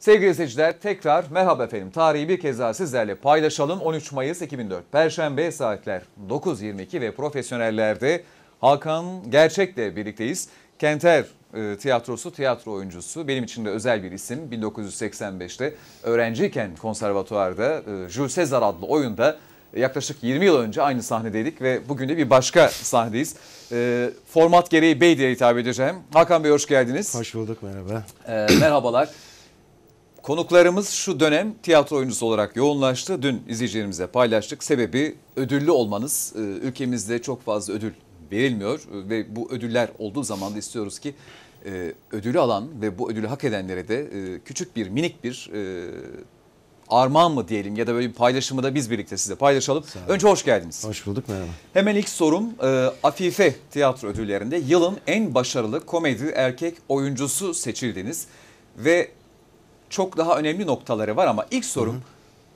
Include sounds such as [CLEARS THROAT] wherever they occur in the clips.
Sevgili seyirciler tekrar merhaba efendim. Tarihi bir kez daha sizlerle paylaşalım. 13 Mayıs 2004 Perşembe saatler 9.22 ve profesyonellerde Hakan Gerçek'le birlikteyiz. Kenter e, tiyatrosu, tiyatro oyuncusu. Benim için de özel bir isim. 1985'te öğrenciyken konservatuvarda e, Jules Caesar adlı oyunda yaklaşık 20 yıl önce aynı sahnedeydik ve bugün de bir başka sahnedeyiz. E, format gereği Bey diye hitap edeceğim. Hakan Bey hoş geldiniz. Hoş bulduk merhaba. E, merhabalar. Konuklarımız şu dönem tiyatro oyuncusu olarak yoğunlaştı. Dün izleyicilerimize paylaştık. Sebebi ödüllü olmanız. Ee, ülkemizde çok fazla ödül verilmiyor ee, ve bu ödüller olduğu zaman da istiyoruz ki e, ödülü alan ve bu ödülü hak edenlere de e, küçük bir minik bir e, armağan mı diyelim ya da böyle bir paylaşımı da biz birlikte size paylaşalım. Önce hoş geldiniz. Hoş bulduk merhaba. Hemen ilk sorum Afife tiyatro ödüllerinde yılın en başarılı komedi erkek oyuncusu seçildiniz. Ve çok daha önemli noktaları var ama ilk sorum hı hı.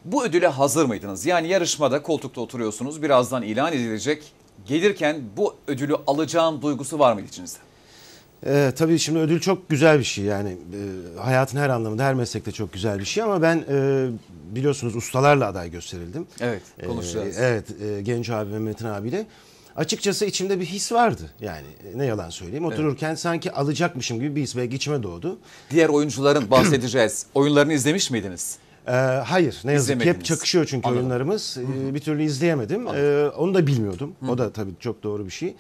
bu ödüle hazır mıydınız? Yani yarışmada koltukta oturuyorsunuz birazdan ilan edilecek. Gelirken bu ödülü alacağım duygusu var mıydı içinizde? Ee, tabii şimdi ödül çok güzel bir şey yani e, hayatın her anlamında her meslekte çok güzel bir şey ama ben e, biliyorsunuz ustalarla aday gösterildim. Evet ee, konuşacağız. Ee, evet e, Genç abi ve Metin abiyle açıkçası içimde bir his vardı. Yani e, ne yalan söyleyeyim. Otururken evet. sanki alacakmışım gibi bir his belki içime doğdu. Diğer oyuncuların bahsedeceğiz. [CLEARS THROAT] Oyunlarını izlemiş miydiniz? Ee, hayır ne yazık ki hep çakışıyor çünkü Anladım. oyunlarımız. Ee, bir türlü izleyemedim. Ee, onu da bilmiyordum. hı O da tabii çok doğru bir şey.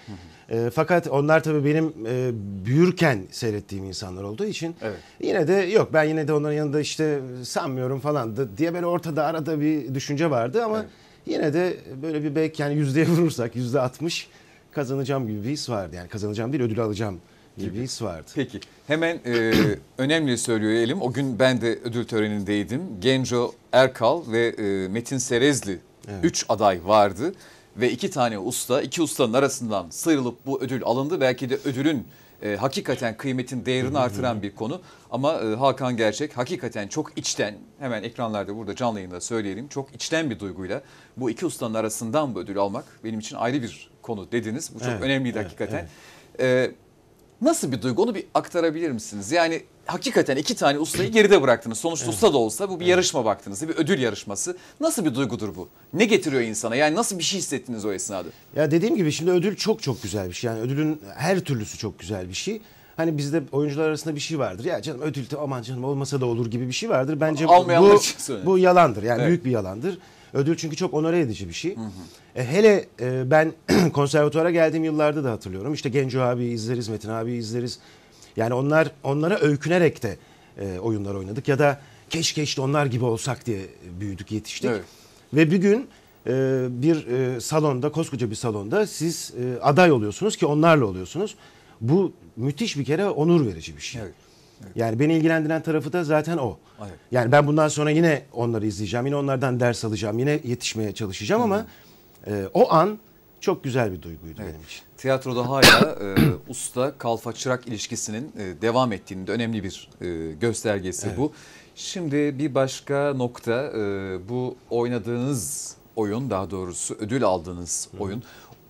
Ee, fakat onlar tabii benim e, büyürken seyrettiğim insanlar olduğu için evet. yine de yok ben yine de onların yanında işte sanmıyorum falan diye böyle ortada arada bir düşünce vardı ama... Evet Yine de böyle bir belki yani yüzdeye vurursak yüzde altmış kazanacağım gibi bir his vardı. Yani kazanacağım değil ödül alacağım gibi, gibi. bir his vardı. Peki hemen e, [CLEARS THROAT] önemli söyleyelim. O gün ben de ödül törenindeydim. Genco Erkal ve e, Metin Serezli evet. Üç aday vardı. Ve iki tane usta, iki ustanın arasından sıyrılıp bu ödül alındı. Belki de ödülün e, hakikaten kıymetin değerini artıran bir konu. Ama e, Hakan Gerçek hakikaten çok içten hemen ekranlarda burada canlı yayında söyleyelim çok içten bir duyguyla bu iki ustanın arasından bu ödül almak benim için ayrı bir konu dediniz. Bu çok evet, önemliydi evet, hakikaten. Evet. E, Nasıl bir duygu onu bir aktarabilir misiniz? Yani hakikaten iki tane ustayı geride bıraktınız. Sonuçta evet. usta da olsa bu bir evet. yarışma baktığınızda bir ödül yarışması. Nasıl bir duygudur bu? Ne getiriyor insana? Yani nasıl bir şey hissettiniz o esnada? Ya dediğim gibi şimdi ödül çok çok güzel bir şey. Yani ödülün her türlüsü çok güzel bir şey. Hani bizde oyuncular arasında bir şey vardır. Ya canım ödül aman canım olmasa da olur gibi bir şey vardır. Bence bu, bu, bu yalandır. Yani evet. büyük bir yalandır. Ödül çünkü çok onore edici bir şey. Hı hı. E, hele e, ben [CLEARS THROAT] konservatuara geldiğim yıllarda da hatırlıyorum. İşte Genco abi izleriz, Metin abi izleriz. Yani onlar onlara öykünerek de e, oyunlar oynadık ya da keşke işte onlar gibi olsak diye büyüdük, yetiştik. Evet. Ve bir gün e, bir e, salonda, koskoca bir salonda siz e, aday oluyorsunuz ki onlarla oluyorsunuz. Bu müthiş bir kere onur verici bir şey. Evet. Yani beni ilgilendiren tarafı da zaten o. Evet. Yani ben bundan sonra yine onları izleyeceğim. Yine onlardan ders alacağım. Yine yetişmeye çalışacağım Hı. ama e, o an çok güzel bir duyguydu evet. benim için. Tiyatroda hala e, [COUGHS] usta kalfa çırak ilişkisinin e, devam ettiğinin de önemli bir e, göstergesi evet. bu. Şimdi bir başka nokta e, bu oynadığınız oyun daha doğrusu ödül aldığınız Hı. oyun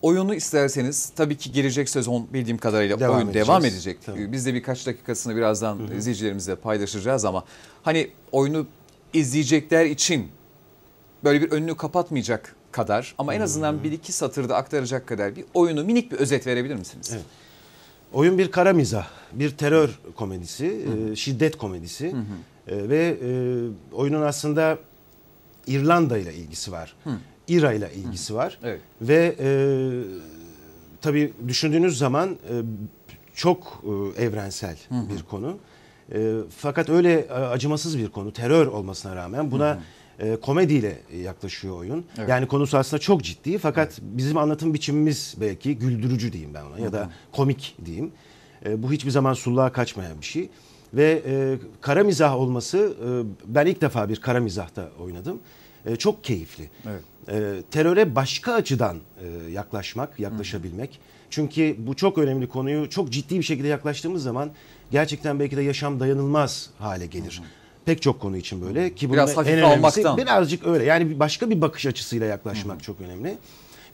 oyunu isterseniz tabii ki gelecek sezon bildiğim kadarıyla devam oyun edeceğiz. devam edecek. Tabii. Ee, biz de birkaç dakikasını birazdan Hı-hı. izleyicilerimizle paylaşacağız ama hani oyunu izleyecekler için böyle bir önünü kapatmayacak kadar ama en azından Hı-hı. bir iki satırda aktaracak kadar bir oyunu minik bir özet verebilir misiniz? Evet. Oyun bir kara mizah, bir terör komedisi, E, şiddet komedisi E, ve e, oyunun aslında İrlanda ile ilgisi var. Hı. İRA ile ilgisi var. Evet. Ve e, tabii düşündüğünüz zaman e, çok e, evrensel Hı. bir konu. E, fakat öyle e, acımasız bir konu terör olmasına rağmen buna e, komediyle yaklaşıyor oyun. Evet. Yani konusu aslında çok ciddi fakat evet. bizim anlatım biçimimiz belki güldürücü diyeyim ben ona Hı. ya da komik diyeyim. E, bu hiçbir zaman sulluğa kaçmayan bir şey. Ve e, kara mizah olması e, ben ilk defa bir kara mizahta oynadım. E, çok keyifli. Evet. E, teröre başka açıdan e, yaklaşmak, yaklaşabilmek. Hı. Çünkü bu çok önemli konuyu çok ciddi bir şekilde yaklaştığımız zaman gerçekten belki de yaşam dayanılmaz hale gelir. Hı. Pek çok konu için böyle ki Biraz en önemlisi almaktan. birazcık öyle. Yani başka bir bakış açısıyla yaklaşmak Hı. çok önemli.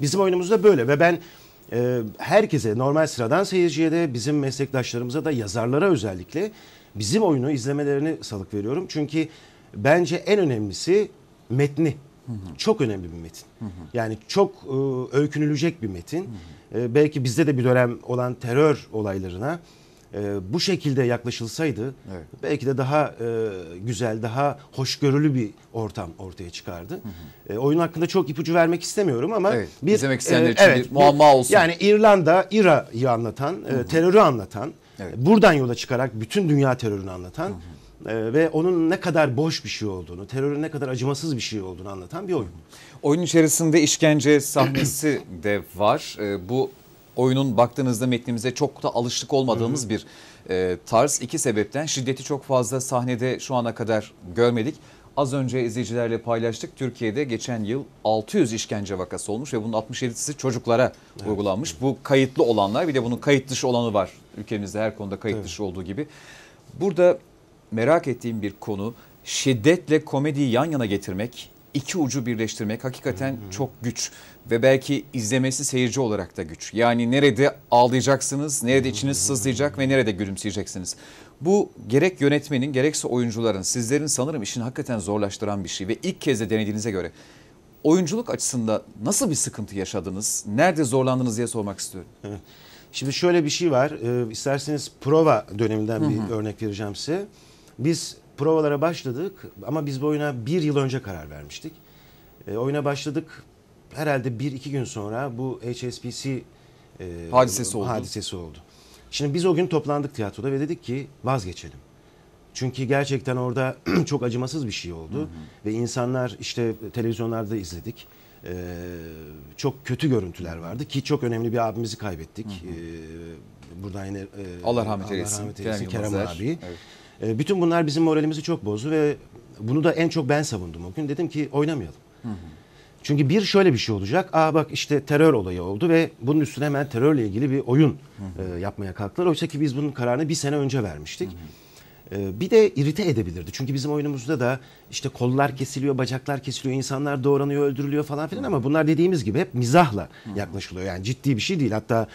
Bizim oyunumuzda böyle ve ben e, herkese normal sıradan seyirciye de bizim meslektaşlarımıza da yazarlara özellikle bizim oyunu izlemelerini salık veriyorum. Çünkü bence en önemlisi metni. Hı hı. Çok önemli bir metin. Hı hı. Yani çok e, öykünülecek bir metin. Hı hı. E, belki bizde de bir dönem olan terör olaylarına e, bu şekilde yaklaşılsaydı evet. belki de daha e, güzel, daha hoşgörülü bir ortam ortaya çıkardı. Hı hı. E, oyun hakkında çok ipucu vermek istemiyorum ama evet, bir izlemek isteyenler e, için evet, bir muamma olsun. Yani İrlanda, İRA'yı anlatan, hı hı. E, terörü anlatan, evet. buradan yola çıkarak bütün dünya terörünü anlatan hı hı ee, ve onun ne kadar boş bir şey olduğunu, terörün ne kadar acımasız bir şey olduğunu anlatan bir oyun. Oyun içerisinde işkence sahnesi [CLEARS THROAT] de var. Ee, bu oyunun baktığınızda metnimize çok da alışık olmadığımız bir e, tarz. iki sebepten şiddeti çok fazla sahnede şu ana kadar görmedik. Az önce izleyicilerle paylaştık. Türkiye'de geçen yıl 600 işkence vakası olmuş ve bunun 67'si çocuklara evet. uygulanmış. Bu kayıtlı olanlar bir de bunun kayıt dışı olanı var. Ülkemizde her konuda kayıt evet. dışı olduğu gibi. Burada merak ettiğim bir konu. Şiddetle komediyi yan yana getirmek, iki ucu birleştirmek hakikaten hmm. çok güç ve belki izlemesi seyirci olarak da güç. Yani nerede ağlayacaksınız, nerede içiniz sızlayacak ve nerede gülümseyeceksiniz. Bu gerek yönetmenin gerekse oyuncuların, sizlerin sanırım işini hakikaten zorlaştıran bir şey ve ilk kez de denediğinize göre oyunculuk açısında nasıl bir sıkıntı yaşadınız? Nerede zorlandınız diye sormak istiyorum. Şimdi şöyle bir şey var. Ee, isterseniz prova döneminden bir hı hı. örnek vereceğim size. Biz provalara başladık ama biz bu oyuna bir yıl önce karar vermiştik. E, oyuna başladık herhalde bir iki gün sonra bu HSBC e, hadisesi, oldu. hadisesi oldu. Şimdi biz o gün toplandık tiyatroda ve dedik ki vazgeçelim. Çünkü gerçekten orada [CLEARS THROAT] çok acımasız bir şey oldu. Hı hı. Ve insanlar işte televizyonlarda izledik. Ee, çok kötü görüntüler vardı ki çok önemli bir abimizi kaybettik. Hı hı. Ee, buradan yine e, Allah rahmet eylesin. Allah rahmet eylesin Kerem, Kerem abi. Evet. E, bütün bunlar bizim moralimizi çok bozdu ve bunu da en çok ben savundum o gün. Dedim ki oynamayalım. Hı hı. Çünkü bir şöyle bir şey olacak. Aa bak işte terör olayı oldu ve bunun üstüne hemen terörle ilgili bir oyun E, yapmaya kalktılar. Oysa ki biz bunun kararını bir sene önce vermiştik. Hı ee, Bir de irite edebilirdi. Çünkü bizim oyunumuzda da işte kollar kesiliyor, bacaklar kesiliyor, insanlar doğranıyor, öldürülüyor falan filan ama bunlar dediğimiz gibi hep mizahla yaklaşılıyor. Yani ciddi bir şey değil. Hatta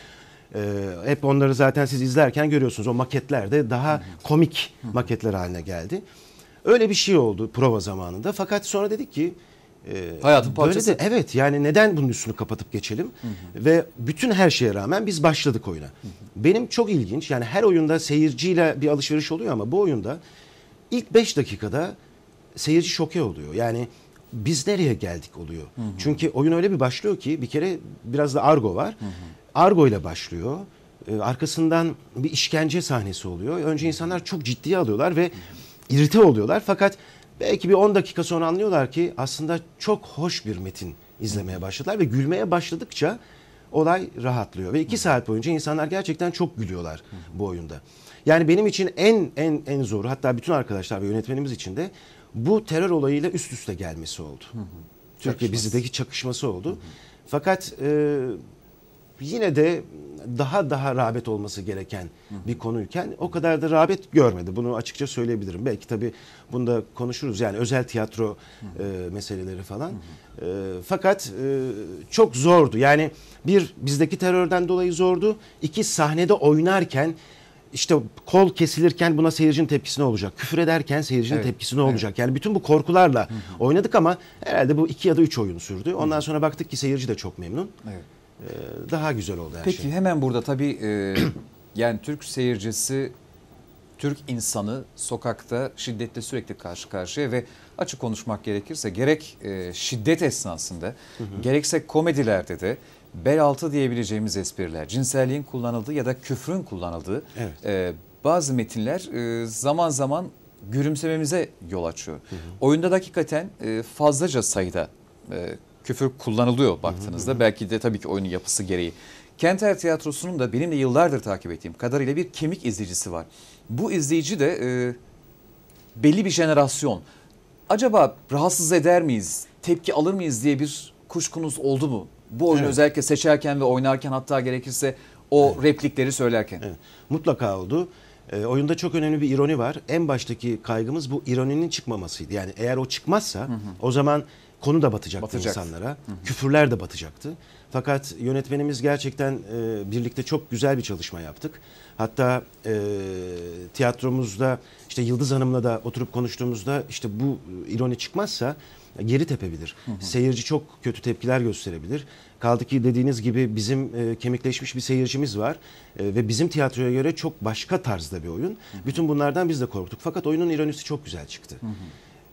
ee, hep onları zaten siz izlerken görüyorsunuz. O maketler de daha komik maketler haline geldi. Öyle bir şey oldu prova zamanında. Fakat sonra dedik ki e, Hayatın parçası. de, evet yani neden bunun üstünü kapatıp geçelim? Hı hı. Ve bütün her şeye rağmen biz başladık oyuna. Hı hı. Benim çok ilginç yani her oyunda seyirciyle bir alışveriş oluyor ama bu oyunda ilk 5 dakikada seyirci şoke oluyor. Yani biz nereye geldik oluyor. Hı hı. Çünkü oyun öyle bir başlıyor ki bir kere biraz da argo var. Hı hı argo ile başlıyor. E, arkasından bir işkence sahnesi oluyor. Önce insanlar çok ciddiye alıyorlar ve irite oluyorlar. Fakat belki bir 10 dakika sonra anlıyorlar ki aslında çok hoş bir metin izlemeye başladılar ve gülmeye başladıkça olay rahatlıyor ve iki saat boyunca insanlar gerçekten çok gülüyorlar bu oyunda. Yani benim için en en en zoru hatta bütün arkadaşlar ve yönetmenimiz için de bu terör olayıyla üst üste gelmesi oldu. Türkiye Çakışması. dizideki çakışması oldu. Fakat e, yine de daha daha rağbet olması gereken bir konuyken o kadar da rağbet görmedi. Bunu açıkça söyleyebilirim. Belki tabii bunda konuşuruz yani özel tiyatro e, meseleleri falan. E, fakat e, çok zordu. Yani bir bizdeki terörden dolayı zordu. İki sahnede oynarken işte kol kesilirken buna seyircinin tepkisi ne olacak? Küfür ederken seyircinin evet. tepkisi ne olacak? Evet. Yani bütün bu korkularla Hı-hı. oynadık ama herhalde bu iki ya da üç oyun sürdü. Ondan Hı-hı. sonra baktık ki seyirci de çok memnun. Evet. Ee, daha güzel oldu her Peki, şey. Peki hemen burada tabii e, [CLEARS THROAT] yani Türk seyircisi, Türk insanı sokakta şiddetle sürekli karşı karşıya ve açık konuşmak gerekirse gerek e, şiddet esnasında hı hı. gerekse komedilerde de bel altı diyebileceğimiz espriler, cinselliğin kullanıldığı ya da küfrün kullanıldığı evet. E, bazı metinler zaman zaman gülümsememize yol açıyor. Hı hı. Oyunda da hakikaten fazlaca sayıda küfür kullanılıyor baktığınızda. Hı hı. Belki de tabii ki oyunun yapısı gereği. Kenter Tiyatrosu'nun da benim de yıllardır takip ettiğim kadarıyla bir kemik izleyicisi var. Bu izleyici de e, belli bir jenerasyon. Acaba rahatsız eder miyiz, tepki alır mıyız diye bir kuşkunuz oldu mu? Bu oyunu evet. özellikle seçerken ve oynarken hatta gerekirse o evet. replikleri söylerken. Evet. Mutlaka oldu. E, oyunda çok önemli bir ironi var. En baştaki kaygımız bu ironinin çıkmamasıydı. Yani eğer o çıkmazsa hı hı. o zaman konu da batacaktı Batacak. insanlara. Hı hı. Küfürler de batacaktı. Fakat yönetmenimiz gerçekten e, birlikte çok güzel bir çalışma yaptık. Hatta e, tiyatromuzda işte Yıldız Hanım'la da oturup konuştuğumuzda işte bu e, ironi çıkmazsa geri tepebilir. Hı hı. Seyirci çok kötü tepkiler gösterebilir. Kaldı ki dediğiniz gibi bizim e, kemikleşmiş bir seyircimiz var e, ve bizim tiyatroya göre çok başka tarzda bir oyun. Hı hı. Bütün bunlardan biz de korktuk. Fakat oyunun ironisi çok güzel çıktı. Hı hı.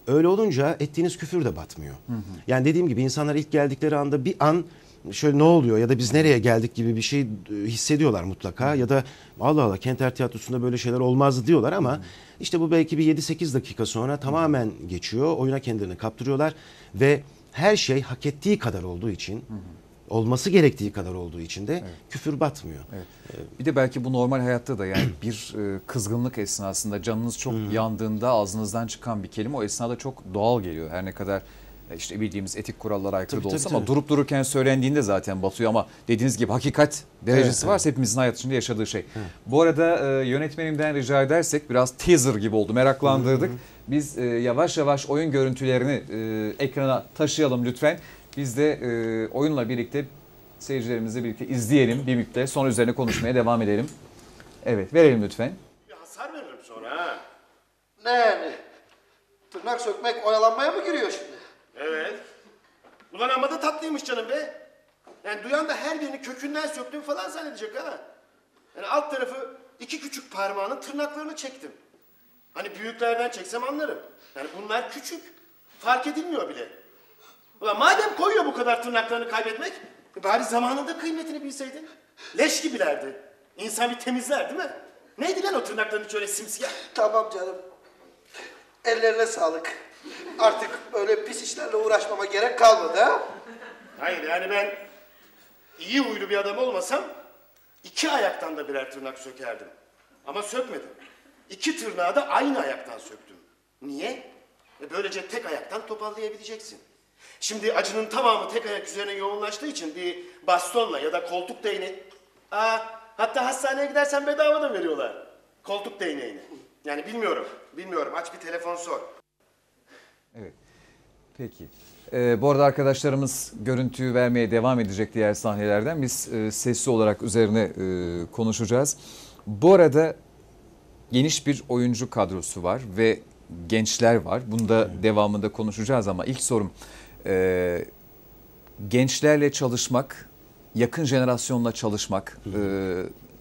Öyle olunca ettiğiniz küfür de batmıyor. Hı hı. Yani dediğim gibi insanlar ilk geldikleri anda bir an şöyle ne oluyor ya da biz nereye geldik gibi bir şey e, hissediyorlar mutlaka ya da Allah Allah Kenter Tiyatrosu'nda böyle şeyler olmazdı diyorlar ama işte bu belki bir 7-8 dakika sonra tamamen geçiyor. Oyuna kendilerini kaptırıyorlar ve her şey hak ettiği kadar olduğu için hı hı olması gerektiği kadar olduğu için de evet. küfür batmıyor. Evet. Bir de belki bu normal hayatta da yani bir e, kızgınlık esnasında canınız çok hmm. yandığında ağzınızdan çıkan bir kelime o esnada çok doğal geliyor. Her ne kadar e, işte bildiğimiz etik kurallara aykırı tabii, da olsa tabii, ama tabii. durup dururken söylendiğinde zaten batıyor ama dediğiniz gibi hakikat derecesi evet, varsa evet. hepimizin hayat içinde yaşadığı şey. Evet. Bu arada e, yönetmenimden rica edersek biraz teaser gibi oldu meraklandırdık. Hı Biz yavaş yavaş oyun görüntülerini ekrana taşıyalım lütfen. Biz de e, oyunla birlikte seyircilerimizi birlikte izleyelim bir miktar Sonra üzerine konuşmaya devam edelim. Evet verelim lütfen. Bir hasar veririm sonra ha. Ne yani? Tırnak sökmek oyalanmaya mı giriyor şimdi? Evet. Ulan ama da tatlıymış canım be. Yani duyan da her birini kökünden söktüm falan zannedecek ha. Yani alt tarafı iki küçük parmağının tırnaklarını çektim. Hani büyüklerden çeksem anlarım. Yani bunlar küçük. Fark edilmiyor bile. Ulan madem koyuyor bu kadar tırnaklarını kaybetmek, e bari zamanında kıymetini bilseydi, Leş gibilerdi. İnsan bir temizler değil mi? Neydi lan o tırnakların şöyle simsiyah? Tamam canım. Ellerine sağlık. Artık öyle pis işlerle uğraşmama gerek kalmadı ha? Hayır yani ben iyi huylu bir adam olmasam iki ayaktan da birer tırnak sökerdim. Ama sökmedim. İki tırnağı da aynı ayaktan söktüm. Niye? E böylece tek ayaktan toparlayabileceksin. Şimdi acının tamamı tek ayak üzerine yoğunlaştığı için bir bastonla ya da koltuk değneği... Aa, hatta hastaneye gidersen bedava da veriyorlar. Koltuk değneğini. Yani bilmiyorum, bilmiyorum. Aç bir telefon sor. Evet, peki. Ee, bu arada arkadaşlarımız görüntüyü vermeye devam edecek diğer sahnelerden. Biz e, sesli olarak üzerine e, konuşacağız. Bu arada geniş bir oyuncu kadrosu var ve gençler var. Bunda evet. devamında konuşacağız ama ilk sorum e, gençlerle çalışmak, yakın jenerasyonla çalışmak e,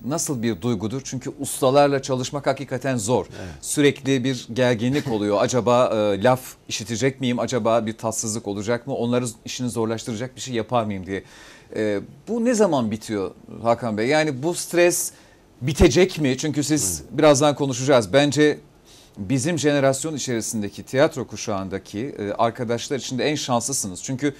nasıl bir duygudur? Çünkü ustalarla çalışmak hakikaten zor. Evet. Sürekli bir gerginlik oluyor. Acaba e, laf işitecek miyim? Acaba bir tatsızlık olacak mı? Onları işini zorlaştıracak bir şey yapar mıyım diye. E, bu ne zaman bitiyor Hakan Bey? Yani bu stres bitecek mi? Çünkü siz birazdan konuşacağız. Bence bizim jenerasyon içerisindeki tiyatro kuşağındaki e, arkadaşlar içinde en şanslısınız. Çünkü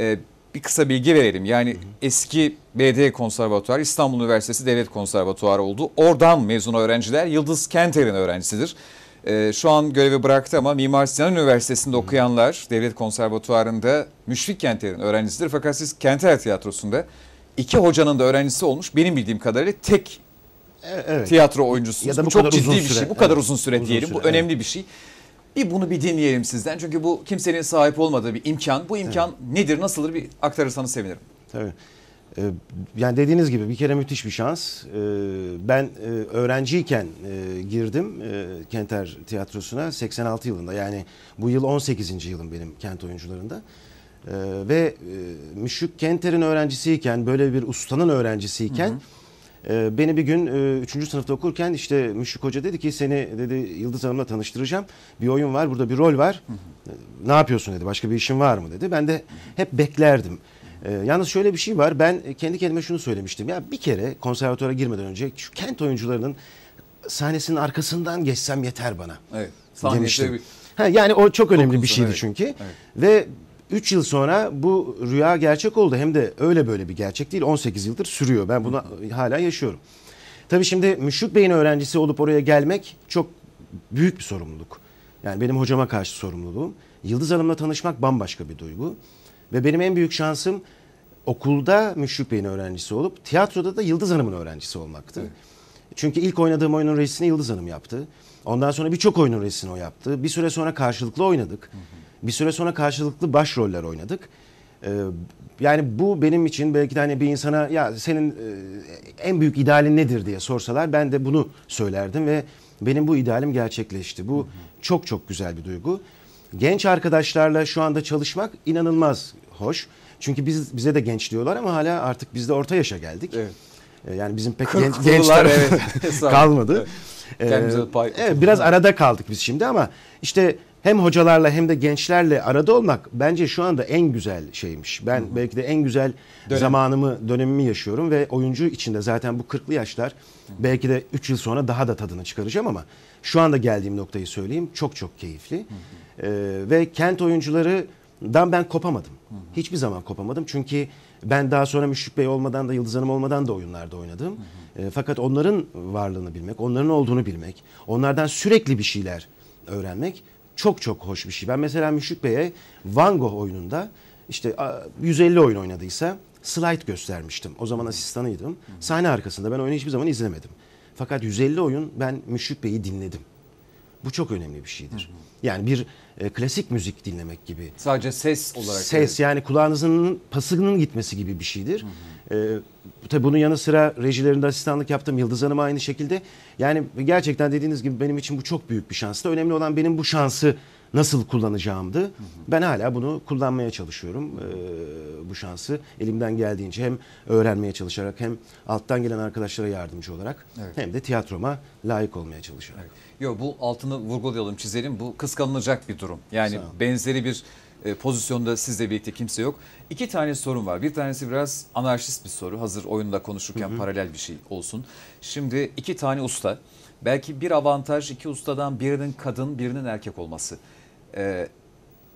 e, bir kısa bilgi verelim. Yani eski BD konservatuvar İstanbul Üniversitesi Devlet Konservatuvarı oldu. Oradan mezun öğrenciler Yıldız Kenter'in öğrencisidir. E, şu an görevi bıraktı ama Mimar Sinan Üniversitesi'nde okuyanlar Devlet Konservatuvarında Müşfik Kenter'in öğrencisidir. Fakat siz Kenter Tiyatrosu'nda iki hocanın da öğrencisi olmuş. Benim bildiğim kadarıyla tek e, evet. tiyatro oyuncusunuz. Ya da bu, bu çok ciddi bir şey, süre. şey. Bu evet. kadar uzun süre uzun diyelim. Süre, bu önemli evet. bir şey. Bir bunu bir dinleyelim sizden. Çünkü bu kimsenin sahip olmadığı bir imkan. Bu imkan evet. nedir, nasıldır bir aktarırsanız sevinirim. Tabii. Ee, yani dediğiniz gibi bir kere müthiş bir şans. Ee, ben e, öğrenciyken e, girdim e, Kenter Tiyatrosu'na 86 yılında. Yani bu yıl 18. yılım benim Kent oyuncularında. Ee, ve e, Müşük Kenter'in öğrencisiyken, böyle bir ustanın öğrencisiyken... Hı hı ee, beni bir gün 3. E, sınıfta okurken işte Müşrik Hoca dedi ki seni dedi Yıldız Hanım'la tanıştıracağım. Bir oyun var burada bir rol var. Ne yapıyorsun dedi başka bir işin var mı dedi. Ben de hep beklerdim. Ee, yalnız şöyle bir şey var ben kendi kendime şunu söylemiştim. Ya bir kere konservatuara girmeden önce şu kent oyuncularının sahnesinin arkasından geçsem yeter bana. Evet. Sahnede demiştim. Bir... Ha, yani o çok önemli Okunsun, bir şeydi evet. çünkü. Evet. Ve 3 yıl sonra bu rüya gerçek oldu. Hem de öyle böyle bir gerçek değil. 18 yıldır sürüyor. Ben bunu hala yaşıyorum. Tabii şimdi Müşrik Bey'in öğrencisi olup oraya gelmek çok büyük bir sorumluluk. Yani benim hocama karşı sorumluluğum. Yıldız Hanım'la tanışmak bambaşka bir duygu. Ve benim en büyük şansım okulda Müşrik Bey'in öğrencisi olup tiyatroda da Yıldız Hanım'ın öğrencisi olmaktı. Evet. Çünkü ilk oynadığım oyunun resmini Yıldız Hanım yaptı. Ondan sonra birçok oyunun resmini o yaptı. Bir süre sonra karşılıklı oynadık. Hı hı. Bir süre sonra karşılıklı başroller oynadık. Ee, yani bu benim için belki de hani bir insana ya senin e, en büyük idealin nedir diye sorsalar ben de bunu söylerdim ve benim bu idealim gerçekleşti. Bu çok çok güzel bir duygu. Genç arkadaşlarla şu anda çalışmak inanılmaz hoş. Çünkü biz bize de genç diyorlar ama hala artık biz de orta yaşa geldik. Evet. Ee, yani bizim pek gen, gençler evet. [LAUGHS] kalmadı. Evet. Ee, pay evet, biraz arada kaldık biz şimdi ama işte hem hocalarla hem de gençlerle arada olmak bence şu anda en güzel şeymiş. Ben hı hı. belki de en güzel Dönem. zamanımı, dönemimi yaşıyorum ve oyuncu içinde zaten bu 40'lı yaşlar belki de 3 yıl sonra daha da tadını çıkaracağım ama şu anda geldiğim noktayı söyleyeyim. Çok çok keyifli. Ee, ve kent oyuncuları dan ben kopamadım. Hı hı. Hiçbir zaman kopamadım. Çünkü ben daha sonra Müşfik Bey olmadan da Yıldız Hanım olmadan da oyunlarda oynadım. Hı ee, fakat onların varlığını bilmek, onların olduğunu bilmek, onlardan sürekli bir şeyler öğrenmek çok çok hoş bir şey. Ben mesela Müşük Bey'e Van Gogh oyununda işte 150 oyun oynadıysa slide göstermiştim. O zaman asistanıydım. Sahne arkasında ben oyunu hiçbir zaman izlemedim. Fakat 150 oyun ben Müşük Bey'i dinledim. Bu çok önemli bir şeydir. Yani bir e, klasik müzik dinlemek gibi. Sadece ses olarak. Ses evet. yani kulağınızın pasının gitmesi gibi bir şeydir. Hı hı. E, tabii bunun yanı sıra rejilerinde asistanlık yaptım. Yıldız Hanım aynı şekilde. Yani gerçekten dediğiniz gibi benim için bu çok büyük bir şanstı. Önemli olan benim bu şansı nasıl kullanacağımdı. Hı hı. Ben hala bunu kullanmaya çalışıyorum. Ee, bu şansı elimden geldiğince hem öğrenmeye çalışarak hem alttan gelen arkadaşlara yardımcı olarak evet. hem de tiyatroma layık olmaya çalışarak. Evet. Yo bu altını vurgulayalım, çizelim. Bu kıskanılacak bir durum. Yani benzeri bir e, pozisyonda sizle birlikte kimse yok. İki tane sorun var. Bir tanesi biraz anarşist bir soru. Hazır oyunda konuşurken hı hı. paralel bir şey olsun. Şimdi iki tane usta. Belki bir avantaj iki ustadan birinin kadın birinin erkek olması. E,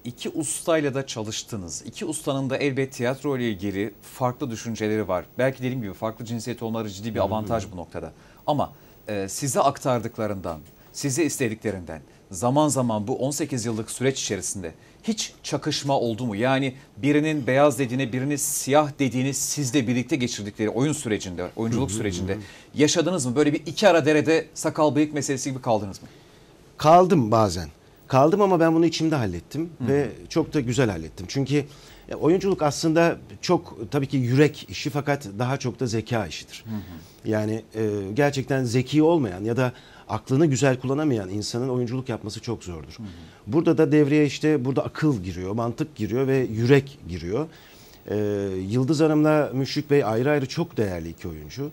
iki ustayla da çalıştınız. İki ustanın da elbet tiyatro ile ilgili farklı düşünceleri var. Belki dediğim gibi farklı cinsiyet olmaları ciddi bir avantaj hı hı. bu noktada. Ama e, size aktardıklarından, size istediklerinden zaman zaman bu 18 yıllık süreç içerisinde hiç çakışma oldu mu? Yani birinin beyaz dediğini, birinin siyah dediğini sizle birlikte geçirdikleri oyun sürecinde, oyunculuk sürecinde yaşadınız mı? Böyle bir iki ara derede sakal bıyık meselesi gibi kaldınız mı? Kaldım bazen. Kaldım ama ben bunu içimde hallettim ve çok da güzel hallettim. Çünkü e, oyunculuk aslında çok tabii ki yürek işi fakat daha çok da zeka işidir. Yani e, gerçekten zeki olmayan ya da aklını güzel kullanamayan insanın oyunculuk yapması çok zordur. Burada da devreye işte burada akıl giriyor, mantık giriyor ve yürek giriyor. Ee, Yıldız Hanım'la Müşrik Bey ayrı ayrı çok değerli iki oyuncu.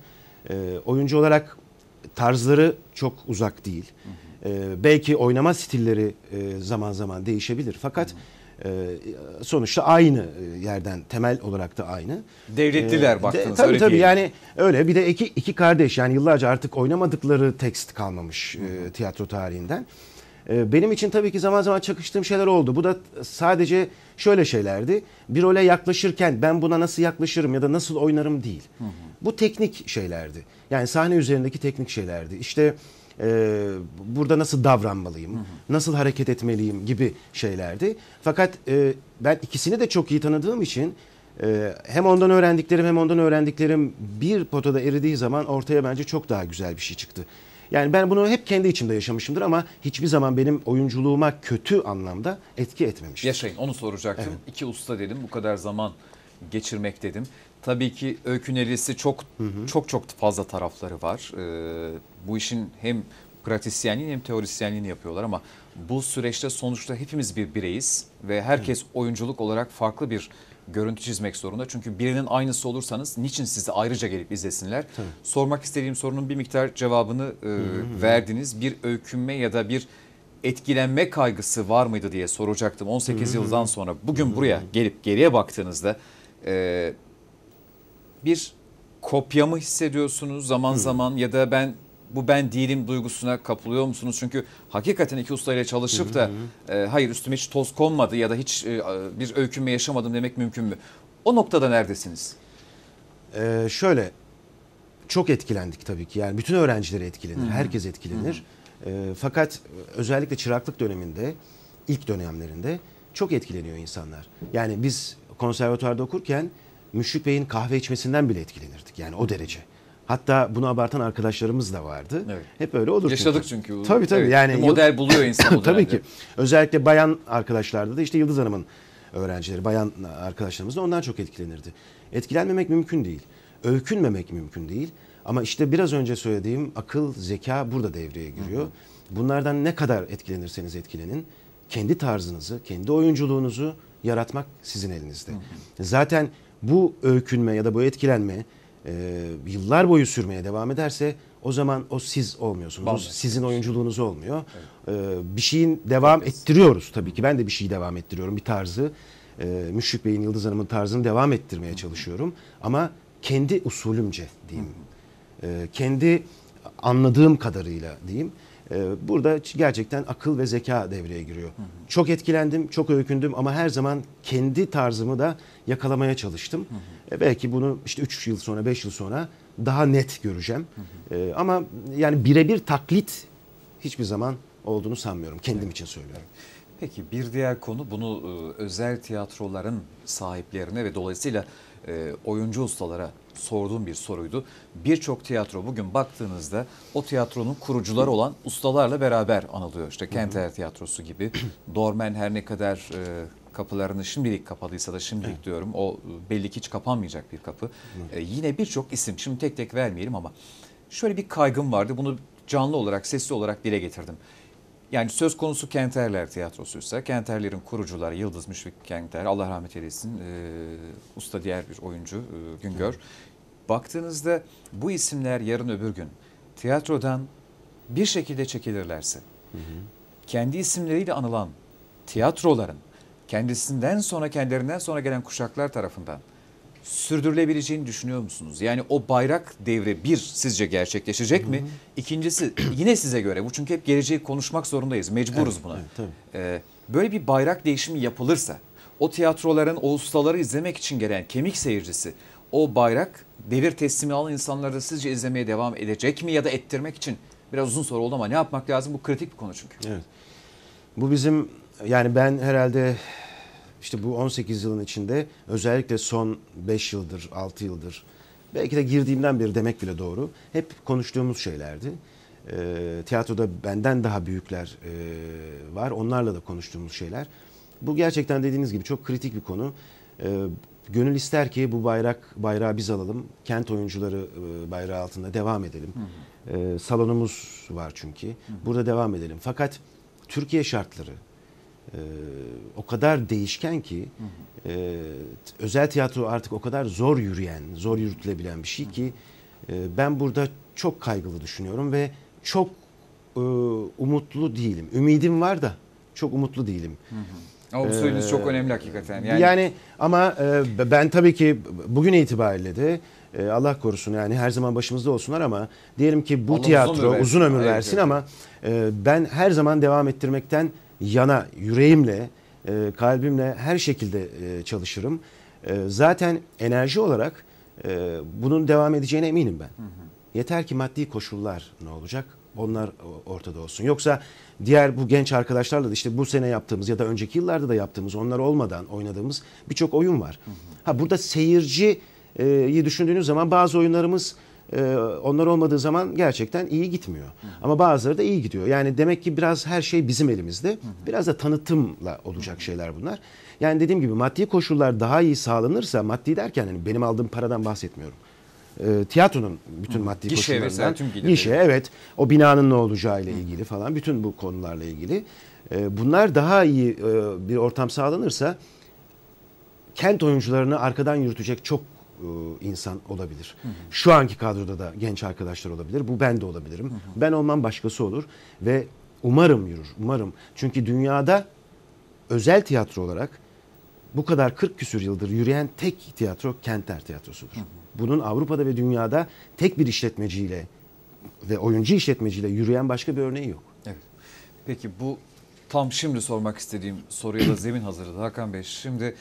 Ee, oyuncu olarak tarzları çok uzak değil. Ee, belki oynama stilleri e, zaman zaman değişebilir fakat E, sonuçta aynı e, yerden temel olarak da aynı. Devletliler ee, baktınız de, tabii, öyle Tabii tabii yani öyle bir de iki, iki kardeş yani yıllarca artık oynamadıkları tekst kalmamış E, tiyatro tarihinden. Ee, benim için tabii ki zaman zaman çakıştığım şeyler oldu. Bu da sadece şöyle şeylerdi. Bir role yaklaşırken ben buna nasıl yaklaşırım ya da nasıl oynarım değil. Bu teknik şeylerdi. Yani sahne üzerindeki teknik şeylerdi. İşte e, burada nasıl davranmalıyım, nasıl hareket etmeliyim gibi şeylerdi. Fakat e, ben ikisini de çok iyi tanıdığım için e, hem ondan öğrendiklerim hem ondan öğrendiklerim bir potada eridiği zaman ortaya bence çok daha güzel bir şey çıktı. Yani ben bunu hep kendi içimde yaşamışımdır ama hiçbir zaman benim oyunculuğuma kötü anlamda etki etmemiştir. Yaşayın onu soracaktım. Evet. İki usta dedim bu kadar zaman geçirmek dedim. Tabii ki öykün elisi çok hı hı. çok çok fazla tarafları var. Ee, bu işin hem pratisyenliğini hem teorisyenliğini yapıyorlar ama bu süreçte sonuçta hepimiz bir bireyiz ve herkes hı. oyunculuk olarak farklı bir görüntü çizmek zorunda. Çünkü birinin aynısı olursanız niçin sizi ayrıca gelip izlesinler? Tabii. Sormak istediğim sorunun bir miktar cevabını e, Hı-hı. verdiniz. Bir öykünme ya da bir etkilenme kaygısı var mıydı diye soracaktım. 18 Hı-hı. yıldan sonra bugün Hı-hı. buraya gelip geriye baktığınızda e, bir kopya mı hissediyorsunuz zaman hı zaman ya da ben bu ben değilim duygusuna kapılıyor musunuz? Çünkü hakikaten iki ustayla çalışıp da e, hayır üstüme hiç toz konmadı ya da hiç e, bir öykünme yaşamadım demek mümkün mü? O noktada neredesiniz? Ee, şöyle çok etkilendik tabii ki. Yani bütün öğrencileri etkilenir, Hı-hı. herkes etkilenir. E, fakat e, özellikle çıraklık döneminde, ilk dönemlerinde çok etkileniyor insanlar. Yani biz konservatuvarda okurken Müşfik Bey'in kahve içmesinden bile etkilenirdik. Yani o derece. Hatta bunu abartan arkadaşlarımız da vardı. Evet. Hep öyle olur. Yaşadık çünkü. çünkü. Tabii tabii. Evet. Yani bir model buluyor insan. [COUGHS] tabii ki. Özellikle bayan arkadaşlarda da işte Yıldız Hanım'ın öğrencileri, bayan arkadaşlarımız da ondan çok etkilenirdi. Etkilenmemek mümkün değil. Öykünmemek mümkün değil. Ama işte biraz önce söylediğim akıl, zeka burada devreye giriyor. Hı hı. Bunlardan ne kadar etkilenirseniz etkilenin kendi tarzınızı, kendi oyunculuğunuzu yaratmak sizin elinizde. Hı hı. Zaten bu öykünme ya da bu etkilenme e, yıllar boyu sürmeye devam ederse o zaman o siz olmuyorsunuz. Vallahi. Sizin oyunculuğunuz olmuyor. Evet. E, bir şeyin devam evet. ettiriyoruz tabii ki. Ben de bir şeyi devam ettiriyorum. Bir tarzı. E, Müşfik Bey'in, Yıldız Hanım'ın tarzını devam ettirmeye Hı. çalışıyorum. Ama kendi usulümce diyeyim. E, kendi anladığım kadarıyla diyeyim. Ee, burada gerçekten akıl ve zeka devreye giriyor. Hı hı. Çok etkilendim, çok öykündüm ama her zaman kendi tarzımı da yakalamaya çalıştım. Hı hı. Ee, belki bunu işte 3 yıl sonra, 5 yıl sonra daha net göreceğim. Hı hı. Ee, ama yani birebir taklit hiçbir zaman olduğunu sanmıyorum. Kendim evet. için söylüyorum. Peki bir diğer konu bunu e, özel tiyatroların sahiplerine ve dolayısıyla e, oyuncu ustalara sorduğum bir soruydu. Birçok tiyatro bugün baktığınızda o tiyatronun kurucuları olan ustalarla beraber anılıyor. İşte Kenter Tiyatrosu gibi. Dormen her ne kadar e, kapılarını şimdilik kapalıysa da şimdilik evet. diyorum o e, belli ki hiç kapanmayacak bir kapı. E, yine birçok isim şimdi tek tek vermeyelim ama şöyle bir kaygım vardı. Bunu canlı olarak sesli olarak dile getirdim. Yani söz konusu Kenterler tiyatrosuysa, Kenterlerin kurucuları Yıldız Müşfik Kenter, Allah rahmet eylesin, e, usta diğer bir oyuncu e, Güngör. Baktığınızda bu isimler yarın öbür gün tiyatrodan bir şekilde çekilirlerse, hı hı. kendi isimleriyle anılan tiyatroların kendisinden sonra kendilerinden sonra gelen kuşaklar tarafından sürdürülebileceğini düşünüyor musunuz? Yani o bayrak devre bir sizce gerçekleşecek Hı -hı. mi? İkincisi [CLEARS THROAT] yine size göre bu çünkü hep geleceği konuşmak zorundayız. Mecburuz evet, buna. Evet, tabii. Ee, böyle bir bayrak değişimi yapılırsa o tiyatroların o ustaları izlemek için gelen kemik seyircisi o bayrak devir teslimi alan insanları da sizce izlemeye devam edecek mi ya da ettirmek için biraz uzun soru oldu ama ne yapmak lazım? Bu kritik bir konu çünkü. Evet. Bu bizim yani ben herhalde işte bu 18 yılın içinde özellikle son 5 yıldır, 6 yıldır belki de girdiğimden beri demek bile doğru. Hep konuştuğumuz şeylerdi. E, tiyatroda benden daha büyükler e, var. Onlarla da konuştuğumuz şeyler. Bu gerçekten dediğiniz gibi çok kritik bir konu. E, gönül ister ki bu bayrak bayrağı biz alalım. Kent oyuncuları e, bayrağı altında devam edelim. Hı hı. E, salonumuz var çünkü. Hı hı. Burada devam edelim. Fakat Türkiye şartları, ee, o kadar değişken ki e, özel tiyatro artık o kadar zor yürüyen, zor yürütülebilen bir şey ki e, ben burada çok kaygılı düşünüyorum ve çok e, umutlu değilim. Ümidim var da çok umutlu değilim. Hı hı. Ama söylediğiniz ee, çok önemli hakikaten. Yani, yani ama e, ben tabii ki bugün itibariyle de e, Allah korusun yani her zaman başımızda olsunlar ama diyelim ki bu Allah tiyatro uzun ömür versin, uzun ömür versin ama e, ben her zaman devam ettirmekten yana yüreğimle, e, kalbimle her şekilde e, çalışırım. E, zaten enerji olarak e, bunun devam edeceğine eminim ben. Hı hı. Yeter ki maddi koşullar ne olacak? Onlar ortada olsun. Yoksa diğer bu genç arkadaşlarla da işte bu sene yaptığımız ya da önceki yıllarda da yaptığımız onlar olmadan oynadığımız birçok oyun var. Hı hı. Ha burada seyirciyi düşündüğünüz zaman bazı oyunlarımız ee, onlar olmadığı zaman gerçekten iyi gitmiyor. Hı hı. Ama bazıları da iyi gidiyor. Yani demek ki biraz her şey bizim elimizde. Hı hı. Biraz da tanıtımla olacak şeyler bunlar. Yani dediğim gibi maddi koşullar daha iyi sağlanırsa maddi derken yani benim aldığım paradan bahsetmiyorum e, tiyatronun bütün hmm. maddi gişe koşullarından. Gişe Gişe evet. O binanın ne olacağı ile ilgili hmm. falan bütün bu konularla ilgili. E, bunlar daha iyi e, bir ortam sağlanırsa kent oyuncularını arkadan yürütecek çok e, insan olabilir. Hı hı. Şu anki kadroda da genç arkadaşlar olabilir. Bu ben de olabilirim. Hı hı. Ben olmam başkası olur ve umarım yürür. Umarım. Çünkü dünyada özel tiyatro olarak bu kadar 40 küsür yıldır yürüyen tek tiyatro Kenter Tiyatrosu'dur. Hı hı. Bunun Avrupa'da ve dünyada tek bir işletmeciyle ve oyuncu işletmeciyle yürüyen başka bir örneği yok. Evet. Peki bu tam şimdi sormak istediğim soruya da zemin hazırladı Hakan Bey. Şimdi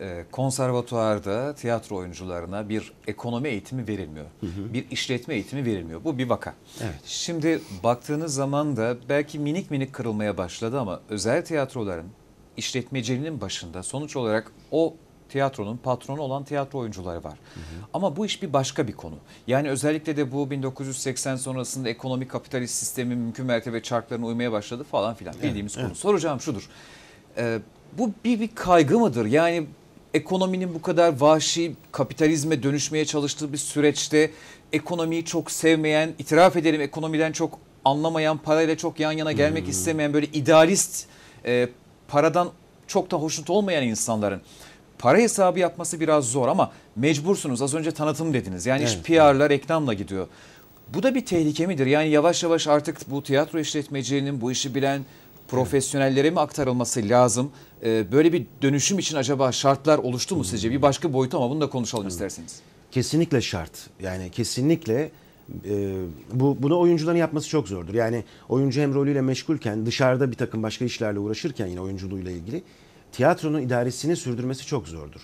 e, konservatuarda tiyatro oyuncularına bir ekonomi eğitimi verilmiyor. Hı hı. Bir işletme eğitimi verilmiyor. Bu bir vaka. Evet. Şimdi baktığınız zaman da belki minik minik kırılmaya başladı ama özel tiyatroların işletmecinin başında sonuç olarak o tiyatronun patronu olan tiyatro oyuncuları var. Hı hı. Ama bu iş bir başka bir konu. Yani özellikle de bu 1980 sonrasında ekonomik kapitalist sistemi mümkün mertebe çarklarına uymaya başladı falan filan evet, bildiğimiz evet. konu. Soracağım şudur. Ee, bu bir, bir kaygı mıdır? Yani ekonominin bu kadar vahşi kapitalizme dönüşmeye çalıştığı bir süreçte ekonomiyi çok sevmeyen, itiraf edelim ekonomiden çok anlamayan, parayla çok yan yana gelmek hmm. istemeyen böyle idealist, e, paradan çok da hoşnut olmayan insanların para hesabı yapması biraz zor ama mecbursunuz. Az önce tanıtım dediniz. Yani evet, iş PR'la, evet. reklamla gidiyor. Bu da bir tehlike midir? Yani yavaş yavaş artık bu tiyatro işletmeciliğinin bu işi bilen profesyonellere mi aktarılması lazım? Ee, böyle bir dönüşüm için acaba şartlar oluştu mu sizce? Bir başka boyut ama bunu da konuşalım isterseniz. Kesinlikle şart. Yani kesinlikle e, bu bunu oyuncuların yapması çok zordur. Yani oyuncu hem rolüyle meşgulken dışarıda bir takım başka işlerle uğraşırken yine oyunculuğuyla ilgili tiyatronun idaresini sürdürmesi çok zordur.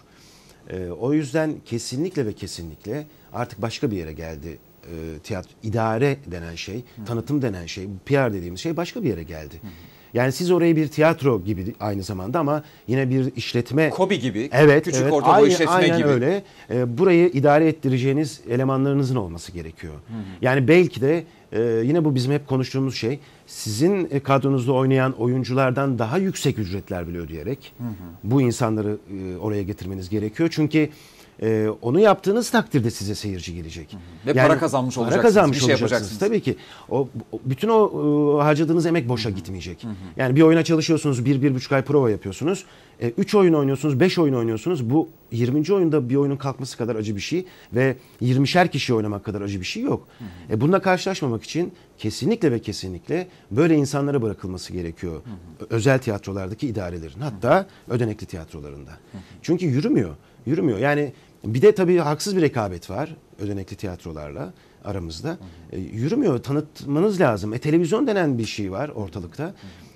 E, o yüzden kesinlikle ve kesinlikle artık başka bir yere geldi e, tiyatro idare denen şey, tanıtım denen şey, PR dediğimiz şey başka bir yere geldi. Hı. Yani siz orayı bir tiyatro gibi aynı zamanda ama yine bir işletme. Kobi gibi. Evet. Küçük evet, orta boy işletme aynen gibi. öyle. E, burayı idare ettireceğiniz elemanlarınızın olması gerekiyor. Hı hı. Yani belki de e, yine bu bizim hep konuştuğumuz şey sizin e, kadronuzda oynayan oyunculardan daha yüksek ücretler bile ödeyerek hı hı. bu insanları e, oraya getirmeniz gerekiyor. Çünkü e, onu yaptığınız takdirde size seyirci gelecek. Hı hı. Ve yani, para şey kazanmış olacaksınız. Para kazanmış bir şey olacaksınız. Tabii ki. O bütün o e, harcadığınız emek boşa hı hı. gitmeyecek. Hı hı. Yani bir oyuna çalışıyorsunuz, bir, bir buçuk ay prova yapıyorsunuz. e, üç oyun oynuyorsunuz, beş oyun oynuyorsunuz. Bu 20. oyunda bir oyunun kalkması kadar acı bir şey ve 20'şer kişi oynamak kadar acı bir şey yok. Hı hı. E, bununla karşılaşmamak için kesinlikle ve kesinlikle böyle insanlara bırakılması gerekiyor. Hı hı. Özel tiyatrolardaki idarelerin hatta hı hı. ödenekli tiyatrolarında. Hı hı. Çünkü yürümüyor. Yürümüyor. Yani bir de tabii haksız bir rekabet var ödenekli tiyatrolarla aramızda. Hı E, yürümüyor, tanıtmanız lazım. E, televizyon denen bir şey var ortalıkta.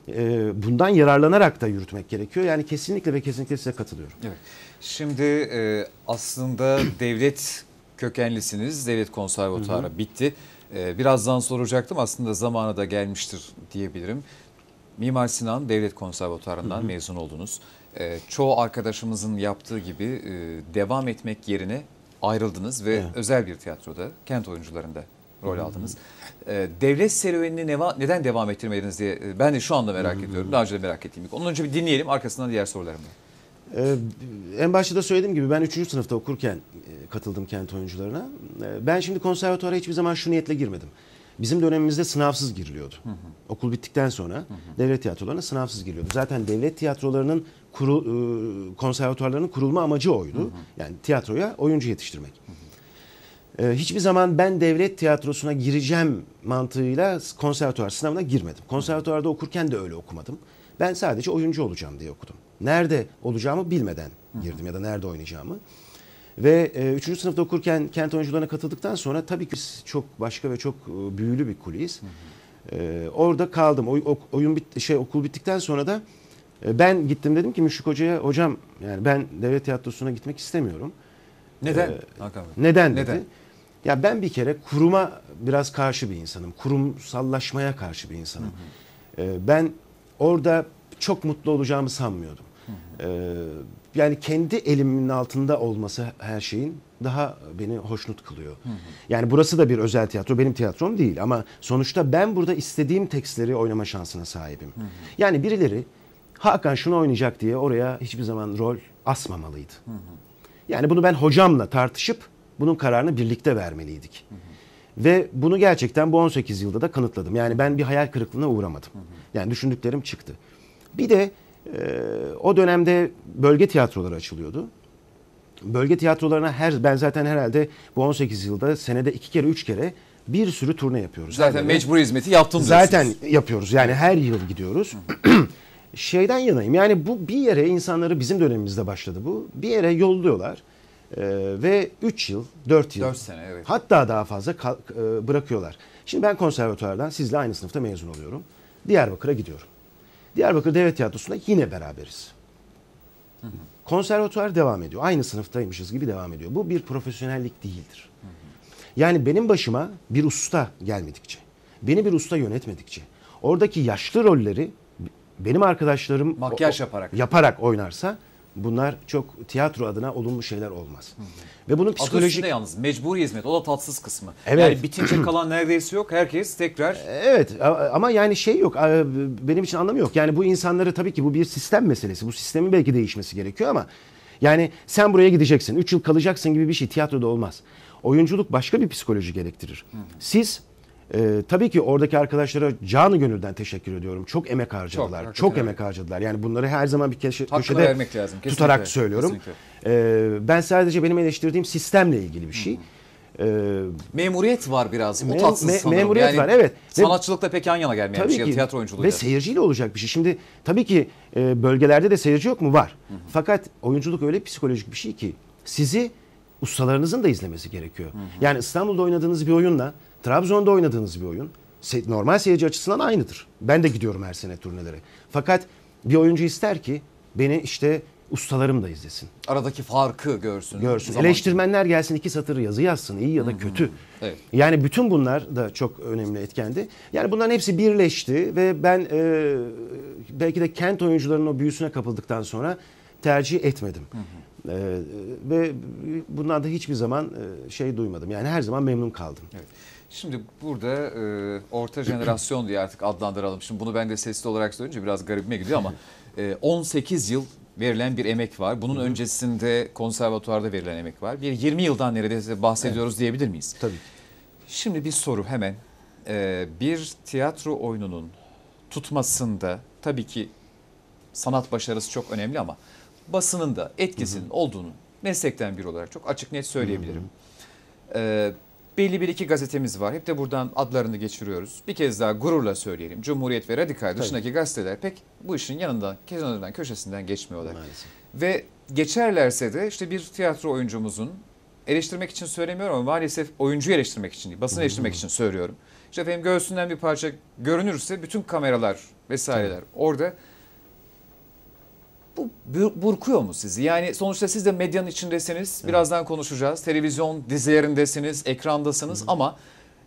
E, bundan yararlanarak da yürütmek gerekiyor. Yani kesinlikle ve kesinlikle size katılıyorum. Evet. Şimdi e, aslında devlet kökenlisiniz. Devlet konservatuarı bitti. E, birazdan soracaktım. Aslında zamanı da gelmiştir diyebilirim. Mimar Sinan Devlet Konservatuarı'ndan hı hı. mezun oldunuz e, çoğu arkadaşımızın yaptığı gibi e, devam etmek yerine ayrıldınız ve evet. özel bir tiyatroda kent oyuncularında rol aldınız. E, devlet serüvenini neva, neden devam ettirmediniz diye e, ben de şu anda merak ediyorum. Daha önce de merak ettiğim. Onun önce bir dinleyelim arkasından diğer sorularımı. Ee, en başta da söylediğim gibi ben 3. sınıfta okurken e, katıldım kent oyuncularına. E, ben şimdi konservatuara hiçbir zaman şu niyetle girmedim. Bizim dönemimizde sınavsız giriliyordu. Hı hı. Okul bittikten sonra hı hı. devlet tiyatrolarına sınavsız giriliyordu. Zaten devlet tiyatrolarının kurul, ıı, konservatuarlarının kurulma amacı oydu. Hı hı. Yani tiyatroya oyuncu yetiştirmek. Hı hı. Ee, hiçbir zaman ben devlet tiyatrosuna gireceğim mantığıyla konservatuar sınavına girmedim. Konservatuarda okurken de öyle okumadım. Ben sadece oyuncu olacağım diye okudum. Nerede olacağımı bilmeden girdim ya da nerede oynayacağımı. Ve 3. E, sınıfta okurken kent oyuncularına katıldıktan sonra tabii ki çok başka ve çok e, büyülü bir kuleyiz. Hı hı. E, orada kaldım. Oy, ok, oyun bit, şey okul bittikten sonra da e, ben gittim dedim ki Müşrik Hoca'ya hocam yani ben devlet tiyatrosuna gitmek istemiyorum. Neden? Ee, neden dedi. Neden? Ya ben bir kere kuruma biraz karşı bir insanım. Kurumsallaşmaya karşı bir insanım. Hı hı. Ee, ben orada çok mutlu olacağımı sanmıyordum. Hı hı. Ee, yani kendi elimin altında olması her şeyin daha beni hoşnut kılıyor. Hı hı. Yani burası da bir özel tiyatro. Benim tiyatrom değil ama sonuçta ben burada istediğim tekstleri oynama şansına sahibim. Hı hı. Yani birileri Hakan şunu oynayacak diye oraya hiçbir zaman rol asmamalıydı. Hı hı. Yani bunu ben hocamla tartışıp bunun kararını birlikte vermeliydik. Hı hı. Ve bunu gerçekten bu 18 yılda da kanıtladım. Yani ben bir hayal kırıklığına uğramadım. Hı hı. Yani düşündüklerim çıktı. Bir de ee, o dönemde bölge tiyatroları açılıyordu. Bölge tiyatrolarına her ben zaten herhalde bu 18 yılda senede iki kere üç kere bir sürü turne yapıyoruz. Zaten yani, mecbur hizmeti yaptınız. Zaten diyorsunuz. yapıyoruz yani her yıl gidiyoruz. [CLEARS THROAT] Şeyden yanayım yani bu bir yere insanları bizim dönemimizde başladı bu. Bir yere yolluyorlar ee, ve 3 yıl 4 yıl dört sene, evet. hatta daha fazla kalk, e, bırakıyorlar. Şimdi ben konservatuardan sizle aynı sınıfta mezun oluyorum. Diyarbakır'a gidiyorum. Diyarbakır Devlet Tiyatrosu'nda yine beraberiz. Hı Konservatuvar devam ediyor. Aynı sınıftaymışız gibi devam ediyor. Bu bir profesyonellik değildir. yani benim başıma bir usta gelmedikçe, beni bir usta yönetmedikçe, oradaki yaşlı rolleri benim arkadaşlarım makyaj o, yaparak yaparak oynarsa bunlar çok tiyatro adına olumlu şeyler olmaz. Hı hı. Ve bunun psikolojik... Adı yalnız mecburi hizmet o da tatsız kısmı. Evet. Yani bitince kalan neredeyse yok herkes tekrar... E, evet ama yani şey yok benim için anlamı yok. Yani bu insanları tabii ki bu bir sistem meselesi. Bu sistemin belki değişmesi gerekiyor ama yani sen buraya gideceksin 3 yıl kalacaksın gibi bir şey tiyatroda olmaz. Oyunculuk başka bir psikoloji gerektirir. Hı hı. Siz ee, tabii ki oradaki arkadaşlara canı gönülden teşekkür ediyorum. Çok emek harcadılar. Çok, çok emek harcadılar. Yani bunları her zaman bir keşe, köşede lazım. Kesinlikle, tutarak söylüyorum. Kesinlikle. Ee, ben sadece benim eleştirdiğim sistemle ilgili bir şey. Hı-hı. E, ee, memuriyet var biraz. Mem, o me, sanırım. Memuriyet yani, var evet. Sanatçılıkla pek yan yana gelmeyen tabii bir şey. Ki, tiyatro oyunculuğuyla. Ve seyirciyle olacak bir şey. Şimdi tabii ki e, bölgelerde de seyirci yok mu? Var. Hı hı. Fakat oyunculuk öyle psikolojik bir şey ki sizi ustalarınızın da izlemesi gerekiyor. Hı hı. Yani İstanbul'da oynadığınız bir oyunla Trabzon'da oynadığınız bir oyun normal seyirci açısından aynıdır. Ben de gidiyorum her sene turnelere. Fakat bir oyuncu ister ki beni işte ustalarım da izlesin. Aradaki farkı görsün. Görsün. Zaman Eleştirmenler gelsin iki satır yazı yazsın iyi ya da kötü. Hı hı. Evet. Yani bütün bunlar da çok önemli etkendi. Yani bunların hepsi birleşti ve ben e, belki de kent oyuncularının o büyüsüne kapıldıktan sonra tercih etmedim. Hı hı. Ee, ve bundan da hiçbir zaman e, şey duymadım. Yani her zaman memnun kaldım. Evet. Şimdi burada e, orta jenerasyon diye artık adlandıralım. Şimdi bunu ben de sesli olarak söyleyince biraz garibime gidiyor ama e, 18 yıl verilen bir emek var. Bunun Hı-hı. öncesinde konservatuvarda verilen emek var. Bir 20 yıldan neredeyse bahsediyoruz evet. diyebilir miyiz? Tabii. Şimdi bir soru hemen. E, bir tiyatro oyununun tutmasında tabii ki sanat başarısı çok önemli ama basının da etkisinin hı hı. olduğunu meslekten bir olarak çok açık net söyleyebilirim. Hı hı. Ee, belli bir iki gazetemiz var. Hep de buradan adlarını geçiriyoruz. Bir kez daha gururla söyleyelim. Cumhuriyet ve Radikal Tabii. dışındaki gazeteler pek bu işin yanından, kenarından, köşesinden geçmiyorlar. Maalesef. Ve geçerlerse de işte bir tiyatro oyuncumuzun eleştirmek için söylemiyorum ama maalesef oyuncuyu eleştirmek için değil, basını eleştirmek için söylüyorum. İşte efendim göğsünden bir parça görünürse bütün kameralar vesaireler Tabii. orada bu burkuyor mu sizi? Yani sonuçta siz de medyanın içindesiniz. Evet. Birazdan konuşacağız. Televizyon dizilerindesiniz, ekrandasınız Hı. Evet. ama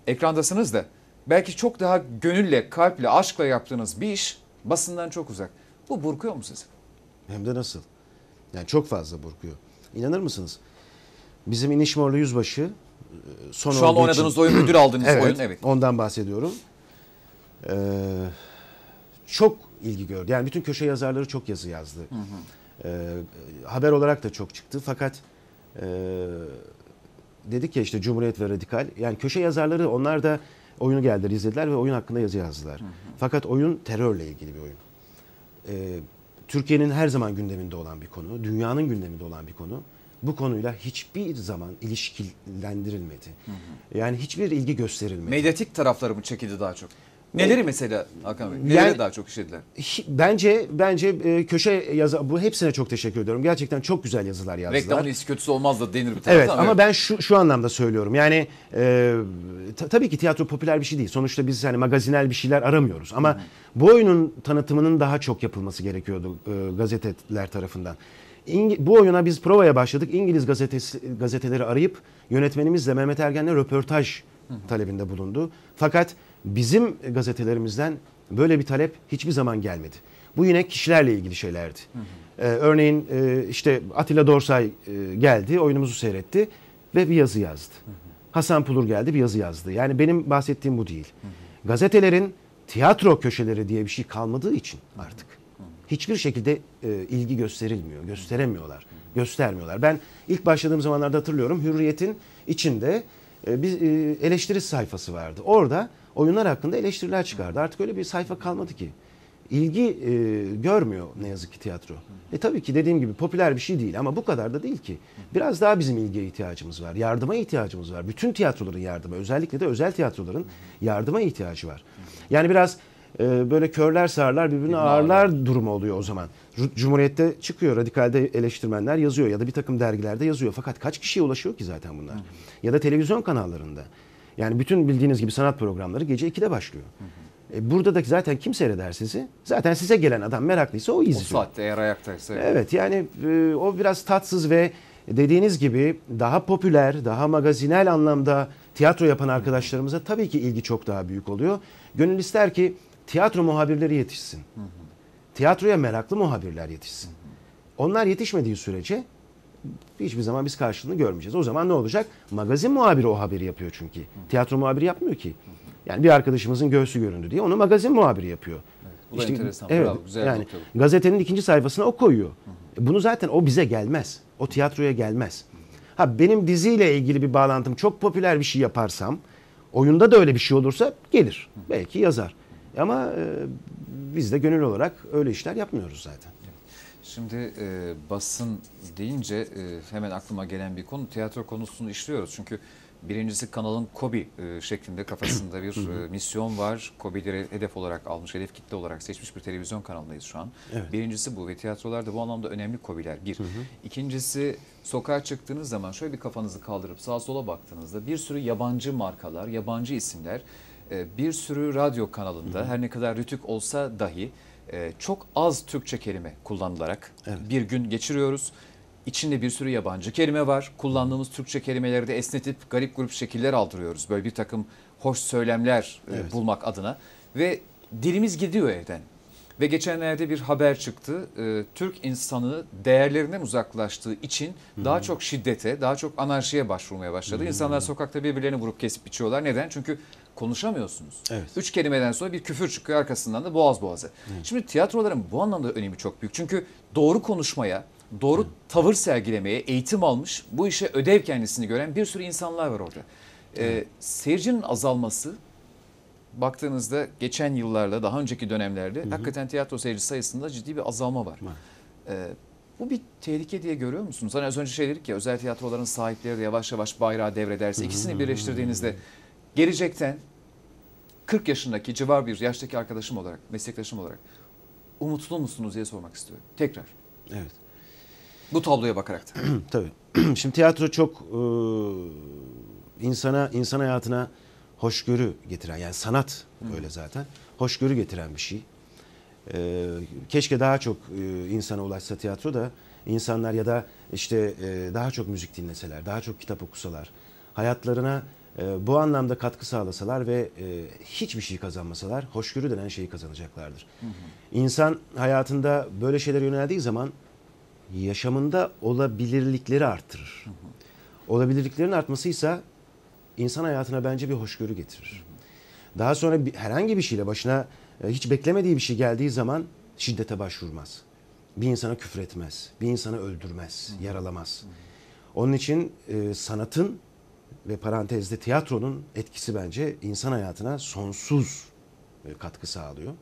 ekrandasınız da belki çok daha gönülle, kalple, aşkla yaptığınız bir iş basından çok uzak. Bu burkuyor mu sizi? Hem de nasıl? Yani çok fazla burkuyor. İnanır mısınız? Bizim İnişmorlu Yüzbaşı e, son Şu an oynadığınız için... oyun ödül aldığınız [CLEARS THROAT] evet, oyun. Evet. Ondan bahsediyorum. Ee, çok ilgi gördü. Yani bütün köşe yazarları çok yazı yazdı. Hı hı. E, ee, haber olarak da çok çıktı. Fakat e, dedik ya işte Cumhuriyet ve Radikal. Yani köşe yazarları onlar da oyunu geldiler, izlediler ve oyun hakkında yazı yazdılar. Hı hı. Fakat oyun terörle ilgili bir oyun. E, Türkiye'nin her zaman gündeminde olan bir konu, dünyanın gündeminde olan bir konu. Bu konuyla hiçbir zaman ilişkilendirilmedi. Hı hı. Yani hiçbir ilgi gösterilmedi. Medyatik tarafları mı çekildi daha çok? Neleri mesela Hakan Bey? Neleri Yani- daha çok işlediler? Bence bence e, köşe yazı bu hepsine çok teşekkür ediyorum. Gerçekten çok güzel yazılar yazdılar. Reklamın iyisi kötüsü olmaz da denir bir taraftan. Evet ama ben şu şu anlamda söylüyorum. Yani e, ta- tabii ki tiyatro popüler bir şey değil. Sonuçta biz hani magazinel bir şeyler aramıyoruz ama bu oyunun tanıtımının daha çok yapılması gerekiyordu e, gazeteler tarafından. İngi- bu oyuna biz provaya başladık. İngiliz gazetesi gazeteleri arayıp yönetmenimizle Mehmet Ergen'le röportaj talebinde bulundu. Fakat bizim gazetelerimizden böyle bir talep hiçbir zaman gelmedi. Bu yine kişilerle ilgili şeylerdi. Hı hı. Ee, örneğin e, işte Atilla Dorsay e, geldi, oyunumuzu seyretti ve bir yazı yazdı. Hı hı. Hasan Pulur geldi bir yazı yazdı. Yani benim bahsettiğim bu değil. Hı hı. Gazetelerin tiyatro köşeleri diye bir şey kalmadığı için artık. Hiçbir şekilde e, ilgi gösterilmiyor, gösteremiyorlar, hı hı. göstermiyorlar. Ben ilk başladığım zamanlarda hatırlıyorum Hürriyet'in içinde e, bir e, eleştiri sayfası vardı. Orada oyunlar hakkında eleştiriler çıkardı. Artık öyle bir sayfa kalmadı ki. İlgi e, görmüyor ne yazık ki tiyatro. E tabii ki dediğim gibi popüler bir şey değil ama bu kadar da değil ki. Biraz daha bizim ilgiye ihtiyacımız var. Yardıma ihtiyacımız var. Bütün tiyatroların yardıma özellikle de özel tiyatroların yardıma ihtiyacı var. Yani biraz e, böyle körler sağırlar birbirini ağırlar durumu oluyor o zaman. Cumhuriyette çıkıyor radikalde eleştirmenler yazıyor ya da bir takım dergilerde yazıyor. Fakat kaç kişiye ulaşıyor ki zaten bunlar? Ya da televizyon kanallarında. Yani bütün bildiğiniz gibi sanat programları gece 2'de başlıyor. Hı E, burada da zaten kim seyreder sizi? Zaten size gelen adam meraklıysa o izliyor. O saatte eğer ayaktaysa. Evet yani e, o biraz tatsız ve dediğiniz gibi daha popüler, daha magazinel anlamda tiyatro yapan arkadaşlarımıza tabii ki ilgi çok daha büyük oluyor. Gönül ister ki tiyatro muhabirleri yetişsin. Hı hı. Tiyatroya meraklı muhabirler yetişsin. Hı hı. Onlar yetişmediği sürece hiçbir zaman biz karşılığını görmeyeceğiz. O zaman ne olacak? Magazin muhabiri o haberi yapıyor çünkü. Tiyatro muhabiri yapmıyor ki. Yani bir arkadaşımızın göğsü göründü diye onu magazin muhabiri yapıyor. Bu da enteresan. Evet, Bravo, güzel yani, Gazetenin ikinci sayfasına o koyuyor. Bunu zaten o bize gelmez. O tiyatroya gelmez. Ha benim diziyle ilgili bir bağlantım çok popüler bir şey yaparsam, oyunda da öyle bir şey olursa gelir. Belki yazar. Ama e, biz de gönül olarak öyle işler yapmıyoruz zaten. Şimdi e, basın deyince e, hemen aklıma gelen bir konu tiyatro konusunu işliyoruz. Çünkü birincisi kanalın Kobi e, şeklinde kafasında bir e, misyon var. Kobi'leri hedef olarak almış, hedef kitle olarak seçmiş bir televizyon kanalındayız şu an. Evet. Birincisi bu ve tiyatrolarda bu anlamda önemli Kobi'ler bir. İkincisi sokağa çıktığınız zaman şöyle bir kafanızı kaldırıp sağa sola baktığınızda bir sürü yabancı markalar, yabancı isimler e, bir sürü radyo kanalında her ne kadar rütük olsa dahi e, çok az Türkçe kelime kullanılarak evet. bir gün geçiriyoruz. İçinde bir sürü yabancı kelime var. Kullandığımız Türkçe kelimeleri de esnetip garip grup şekiller aldırıyoruz. Böyle bir takım hoş söylemler e, evet. bulmak adına. Ve dilimiz gidiyor evden. Ve geçenlerde bir haber çıktı. E, Türk insanı değerlerinden uzaklaştığı için daha çok şiddete, daha çok anarşiye başvurmaya başladı. İnsanlar sokakta birbirlerini vurup kesip içiyorlar. Neden? Çünkü konuşamıyorsunuz. Evet. Üç kelimeden sonra bir küfür çıkıyor arkasından da boğaz boğazı. Evet. Şimdi tiyatroların bu anlamda önemi çok büyük. Çünkü doğru konuşmaya, doğru evet. tavır sergilemeye eğitim almış, bu işe ödev kendisini gören bir sürü insanlar var orada. Ee, evet. seyircinin azalması baktığınızda geçen yıllarla daha önceki dönemlerde hı hı. hakikaten tiyatro seyirci sayısında ciddi bir azalma var. Evet. bu bir tehlike diye görüyor musunuz? Hani az önce şey dedik ya özel tiyatroların sahipleri de yavaş yavaş bayrağı devrederse ikisini hmm. birleştirdiğinizde gelecekten 40 yaşındaki civar bir yaştaki arkadaşım olarak, meslektaşım olarak umutlu musunuz diye sormak istiyorum. Tekrar. Evet. Bu tabloya bakarak da. [CLEARS THROAT] Tabii. [CLEARS THROAT] Şimdi tiyatro çok e, insana, insan hayatına hoşgörü getiren, yani sanat böyle zaten, hoşgörü getiren bir şey. E, keşke daha çok e, insana ulaşsa tiyatro da insanlar ya da işte e, daha çok müzik dinleseler, daha çok kitap okusalar, hayatlarına ee, bu anlamda katkı sağlasalar ve e, hiçbir şey kazanmasalar hoşgörü denen şeyi kazanacaklardır. İnsan hayatında böyle şeylere yöneldiği zaman yaşamında olabilirlikleri arttırır. Hı hı. Olabilirliklerin artmasıysa insan hayatına bence bir hoşgörü getirir. Daha sonra herhangi bir şeyle başına e, hiç beklemediği bir şey geldiği zaman şiddete başvurmaz. Bir insana küfür etmez, bir insanı öldürmez, yaralamaz. Onun için e, sanatın ve parantezde tiyatronun etkisi bence insan hayatına sonsuz e, katkı sağlıyor.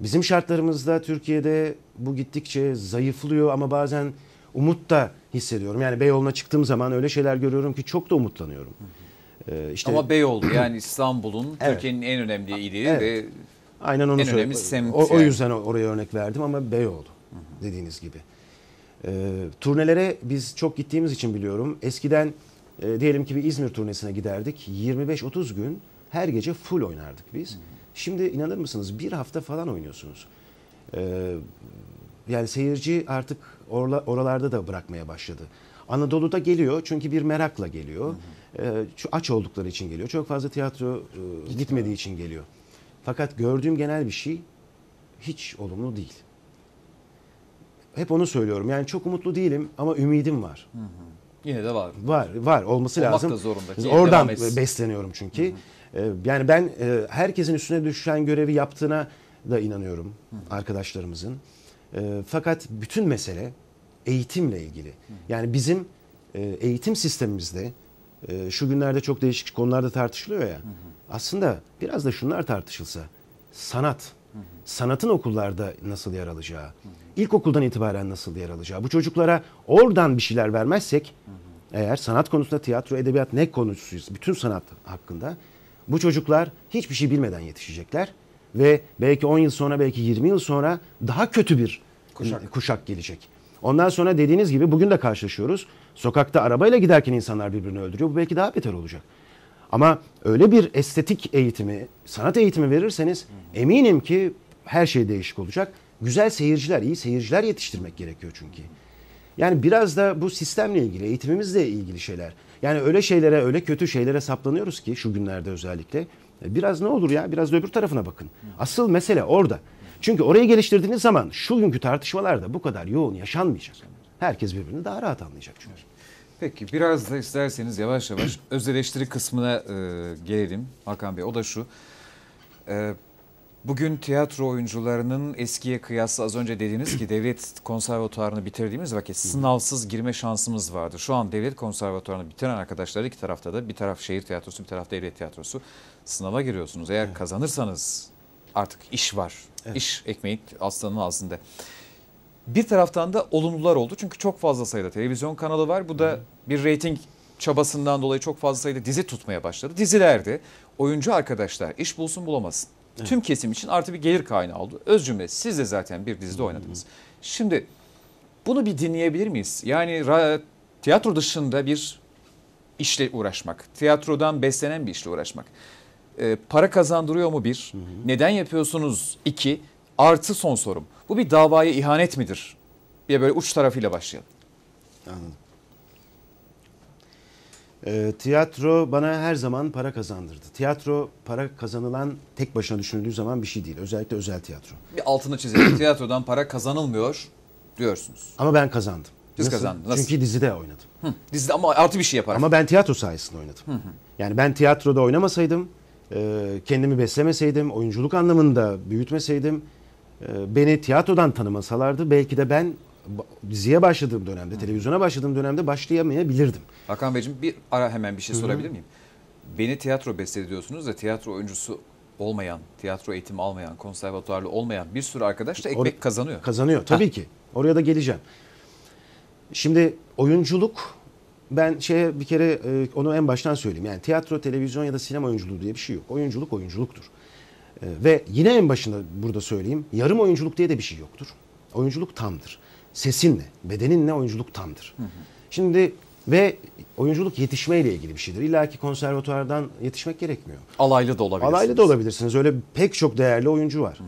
Bizim şartlarımızda Türkiye'de bu gittikçe zayıflıyor ama bazen umut da hissediyorum. Yani Beyoğlu'na çıktığım zaman öyle şeyler görüyorum ki çok da umutlanıyorum. Ee, işte... Ama Beyoğlu [CLEARS THROAT] yani İstanbul'un evet. Türkiye'nin en önemli ili evet. ve Aynen onu en önemli semt. O, o yüzden oraya örnek verdim ama Beyoğlu dediğiniz gibi. Ee, turnelere biz çok gittiğimiz için biliyorum. Eskiden e, diyelim ki bir İzmir turnesine giderdik. 25-30 gün her gece full oynardık biz. Şimdi inanır mısınız bir hafta falan oynuyorsunuz. E, yani seyirci artık orla, oralarda da bırakmaya başladı. Anadolu'da geliyor çünkü bir merakla geliyor. Hı hı. E, aç oldukları için geliyor. Çok fazla tiyatro e, gitmediği için geliyor. Fakat gördüğüm genel bir şey hiç olumlu değil. Hep onu söylüyorum. Yani çok umutlu değilim ama ümidim var. Hı hı. Yine de var. Var, var. Olması Olmak lazım. Da zorunda. Ki, Oradan besleniyorum çünkü. Hı hı. Ee, yani ben e, herkesin üstüne düşen görevi yaptığına da inanıyorum hı hı. arkadaşlarımızın. Ee, fakat bütün mesele eğitimle ilgili. Hı hı. Yani bizim e, eğitim sistemimizde e, şu günlerde çok değişik konularda tartışılıyor ya. Hı hı. Aslında biraz da şunlar tartışılsa. Sanat. Sanatın okullarda nasıl yer alacağı, hı hı. ilkokuldan itibaren nasıl yer alacağı. Bu çocuklara oradan bir şeyler vermezsek eğer sanat konusunda tiyatro, edebiyat ne konusuysa bütün sanat hakkında bu çocuklar hiçbir şey bilmeden yetişecekler ve belki 10 yıl sonra belki 20 yıl sonra daha kötü bir e, kuşak, kuşak gelecek. Ondan sonra dediğiniz gibi bugün de karşılaşıyoruz. Sokakta arabayla giderken insanlar birbirini öldürüyor. Bu belki daha beter olacak. Ama öyle bir estetik eğitimi, sanat eğitimi verirseniz eminim ki her şey değişik olacak. Güzel seyirciler, iyi seyirciler yetiştirmek gerekiyor çünkü. Yani biraz da bu sistemle ilgili, eğitimimizle ilgili şeyler. Yani öyle şeylere, öyle kötü şeylere saplanıyoruz ki şu günlerde özellikle. E, biraz ne olur ya, biraz da öbür tarafına bakın. Asıl mesele orada. Çünkü orayı geliştirdiğiniz zaman şu günkü tartışmalarda bu kadar yoğun yaşanmayacak. Herkes birbirini daha rahat anlayacak çünkü. Peki biraz da isterseniz yavaş yavaş öz eleştiri kısmına e, gelelim Hakan Bey. O da şu. E, Bugün tiyatro oyuncularının eskiye kıyasla az önce dediniz ki devlet konservatuarını bitirdiğimiz vakit sınavsız girme şansımız vardı. Şu an devlet konservatuarını bitiren arkadaşlar iki tarafta da bir taraf şehir tiyatrosu bir taraf devlet tiyatrosu sınava giriyorsunuz. Eğer evet. kazanırsanız artık iş var. Evet. İş ekmeğin aslanın ağzında. Bir taraftan da olumlular oldu çünkü çok fazla sayıda televizyon kanalı var. Bu da evet. bir reyting çabasından dolayı çok fazla sayıda dizi tutmaya başladı. Dizilerde oyuncu arkadaşlar iş bulsun bulamasın Evet. Tüm kesim için artı bir gelir kaynağı oldu. Öz cümle siz de zaten bir dizide oynadınız. Şimdi bunu bir dinleyebilir miyiz? Yani tiyatro dışında bir işle uğraşmak, tiyatrodan beslenen bir işle uğraşmak. E, para kazandırıyor mu bir? Hı hı. Neden yapıyorsunuz? İki. Artı son sorum. Bu bir davaya ihanet midir? diye böyle uç tarafıyla başlayalım. Anladım. E, tiyatro bana her zaman para kazandırdı. Tiyatro para kazanılan tek başına düşünüldüğü zaman bir şey değil. Özellikle özel tiyatro. Bir altını çizelim. [CLEARS THROAT] Tiyatrodan para kazanılmıyor diyorsunuz. Ama ben kazandım. Siz Nasıl? kazandınız. Nasıl? Çünkü dizide oynadım. Hı, dizide ama artı bir şey yapar. Ama ben tiyatro sayesinde oynadım. Hı hı. Yani ben tiyatroda oynamasaydım, e, kendimi beslemeseydim, oyunculuk anlamında büyütmeseydim, e, beni tiyatrodan tanımasalardı belki de ben diziye başladığım dönemde, Hı. televizyona başladığım dönemde başlayamayabilirdim. Hakan Beyciğim bir ara hemen bir şey Hı. sorabilir miyim? Beni tiyatro besledi da tiyatro oyuncusu olmayan, tiyatro eğitimi almayan, konservatuarlı olmayan bir sürü arkadaş da ekmek Or- kazanıyor. Kazanıyor tabii ha. ki. Oraya da geleceğim. Şimdi oyunculuk ben şeye bir kere e, onu en baştan söyleyeyim. Yani tiyatro, televizyon ya da sinema oyunculuğu diye bir şey yok. Oyunculuk oyunculuktur. E, ve yine en başında burada söyleyeyim. Yarım oyunculuk diye de bir şey yoktur. Oyunculuk tamdır sesinle, bedeninle oyunculuk tamdır. Hı hı. Şimdi ve oyunculuk yetişmeyle ilgili bir şeydir. İlla ki konservatuardan yetişmek gerekmiyor. Alaylı da olabilirsiniz. Alaylı da olabilirsiniz. Öyle pek çok değerli oyuncu var.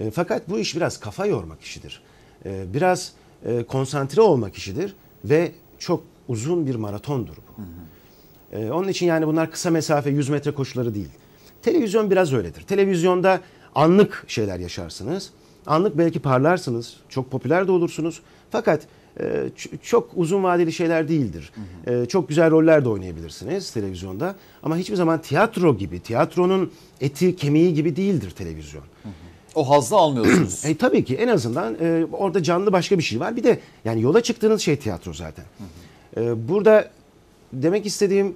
E, fakat bu iş biraz kafa yormak işidir. E, biraz e, konsantre olmak işidir ve çok uzun bir maratondur bu. E, onun için yani bunlar kısa mesafe 100 metre koşuları değil. Televizyon biraz öyledir. Televizyonda anlık şeyler yaşarsınız. Anlık belki parlarsınız, çok popüler de olursunuz. Fakat e, çok uzun vadeli şeyler değildir. Hı hı. E, çok güzel roller de oynayabilirsiniz televizyonda ama hiçbir zaman tiyatro gibi, tiyatronun eti kemiği gibi değildir televizyon. Hı hı. O hazzı almıyorsunuz. [CLEARS THROAT] e, tabii ki en azından e, orada canlı başka bir şey var. Bir de yani yola çıktığınız şey tiyatro zaten. Hı hı. E, burada demek istediğim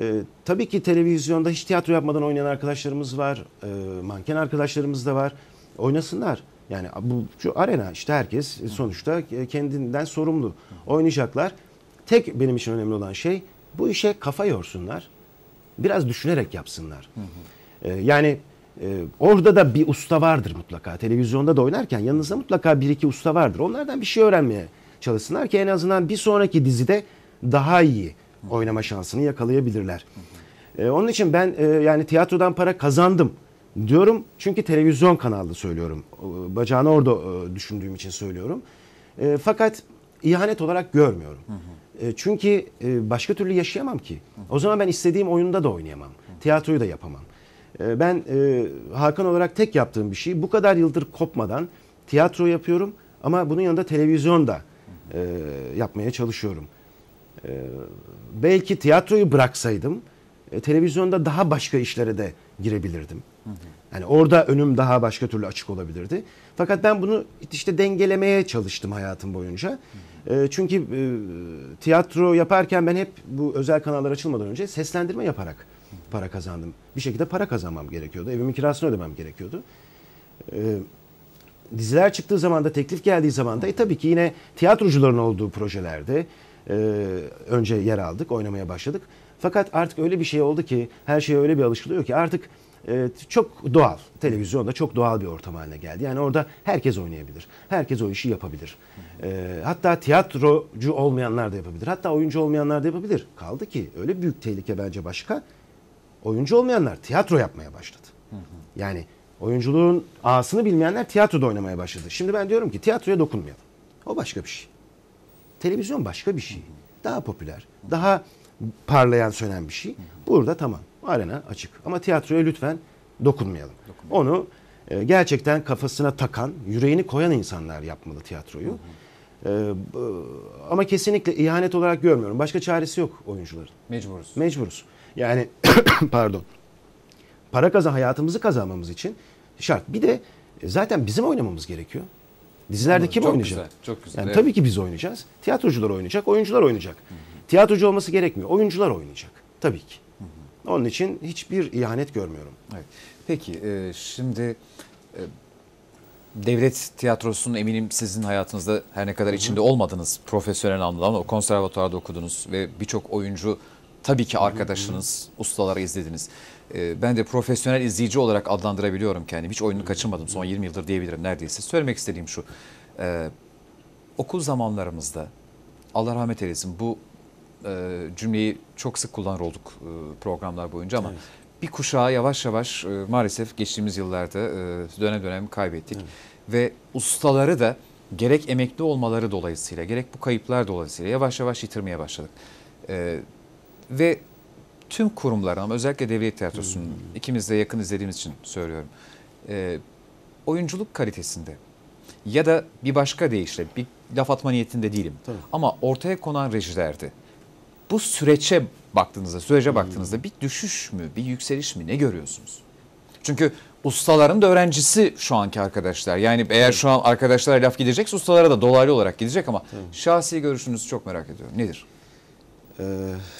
e, tabii ki televizyonda hiç tiyatro yapmadan oynayan arkadaşlarımız var. E, manken arkadaşlarımız da var. Oynasınlar. Yani bu şu arena işte herkes sonuçta kendinden sorumlu. Oynayacaklar. Tek benim için önemli olan şey bu işe kafa yorsunlar. Biraz düşünerek yapsınlar. Ee, yani e, orada da bir usta vardır mutlaka. Televizyonda da oynarken yanınızda mutlaka bir iki usta vardır. Onlardan bir şey öğrenmeye çalışsınlar ki en azından bir sonraki dizide daha iyi oynama şansını yakalayabilirler. Ee, onun için ben e, yani tiyatrodan para kazandım. Diyorum çünkü televizyon kanalda söylüyorum. Ee, bacağını orada e, düşündüğüm için söylüyorum. Ee, fakat ihanet olarak görmüyorum. Ee, çünkü e, başka türlü yaşayamam ki. O zaman ben istediğim oyunda da oynayamam. Tiyatroyu da yapamam. ben e, Hakan olarak tek yaptığım bir şey bu kadar yıldır kopmadan tiyatro yapıyorum ama bunun yanında televizyon da e, yapmaya çalışıyorum. belki tiyatroyu bıraksaydım televizyonda daha başka işlere de girebilirdim. Yani orada önüm daha başka türlü açık olabilirdi. Fakat ben bunu işte dengelemeye çalıştım hayatım boyunca. Ee, çünkü e, tiyatro yaparken ben hep bu özel kanallar açılmadan önce seslendirme yaparak para kazandım. Bir şekilde para kazanmam gerekiyordu. Evimin kirasını ödemem gerekiyordu. Ee, diziler çıktığı zaman da teklif geldiği zaman da e, tabii ki yine tiyatrocuların olduğu projelerde e, önce yer aldık, oynamaya başladık. Fakat artık öyle bir şey oldu ki her şeye öyle bir alışılıyor ki artık ee, çok doğal. Televizyonda çok doğal bir ortam haline geldi. Yani orada herkes oynayabilir. Herkes o işi yapabilir. Ee, hatta tiyatrocu olmayanlar da yapabilir. Hatta oyuncu olmayanlar da yapabilir. Kaldı ki öyle büyük tehlike bence başka. Oyuncu olmayanlar tiyatro yapmaya başladı. Yani oyunculuğun ağasını bilmeyenler tiyatroda oynamaya başladı. Şimdi ben diyorum ki tiyatroya dokunmayalım. O başka bir şey. Televizyon başka bir şey. Daha popüler, daha parlayan sönen bir şey. Burada tamam. Arena açık. Ama tiyatroya lütfen dokunmayalım. dokunmayalım. Onu e, gerçekten kafasına takan, yüreğini koyan insanlar yapmalı tiyatroyu. Hı hı. Ee, ama kesinlikle ihanet olarak görmüyorum. Başka çaresi yok oyuncuların. Mecburuz. Mecburuz. Yani [COUGHS] pardon. Para kazan hayatımızı kazanmamız için şart. Bir de e, zaten bizim oynamamız gerekiyor. Dizilerde kim çok oynayacak? Güzel, çok güzel. Yani evet. tabii ki biz oynayacağız. Tiyatrocular oynayacak, oyuncular oynayacak. Hı hı. Tiyatrocu olması gerekmiyor. Oyuncular oynayacak. Tabii ki. Onun için hiçbir ihanet görmüyorum. Evet. Peki e, şimdi e, devlet tiyatrosunun eminim sizin hayatınızda her ne kadar içinde olmadınız profesyonel anlamda ama konservatuarda okudunuz ve birçok oyuncu tabii ki arkadaşınız, ustaları izlediniz. E, ben de profesyonel izleyici olarak adlandırabiliyorum kendimi. Hiç oyunu kaçırmadım son 20 yıldır diyebilirim neredeyse. Söylemek istediğim şu. E, okul zamanlarımızda Allah rahmet eylesin bu e, cümleyi çok sık kullanır olduk e, programlar boyunca ama evet. bir kuşağı yavaş yavaş e, maalesef geçtiğimiz yıllarda dönem dönem kaybettik. Evet. Ve ustaları da gerek emekli olmaları dolayısıyla gerek bu kayıplar dolayısıyla yavaş yavaş yitirmeye başladık. ve tüm kurumların ama özellikle devlet tiyatrosunun hmm. ikimiz de yakın izlediğimiz için söylüyorum. oyunculuk kalitesinde ya da bir başka deyişle bir laf atma niyetinde değilim. Tabii. Ama ortaya konan rejilerde bu süreçe baktığınızda, sürece hmm. baktığınızda bir düşüş mü, bir yükseliş mi ne görüyorsunuz? Çünkü ustaların da öğrencisi şu anki arkadaşlar. Yani eğer şu an arkadaşlara laf gidecekse ustalara da dolaylı olarak gidecek ama şahsi görüşünüzü çok merak ediyorum. Nedir? Ee,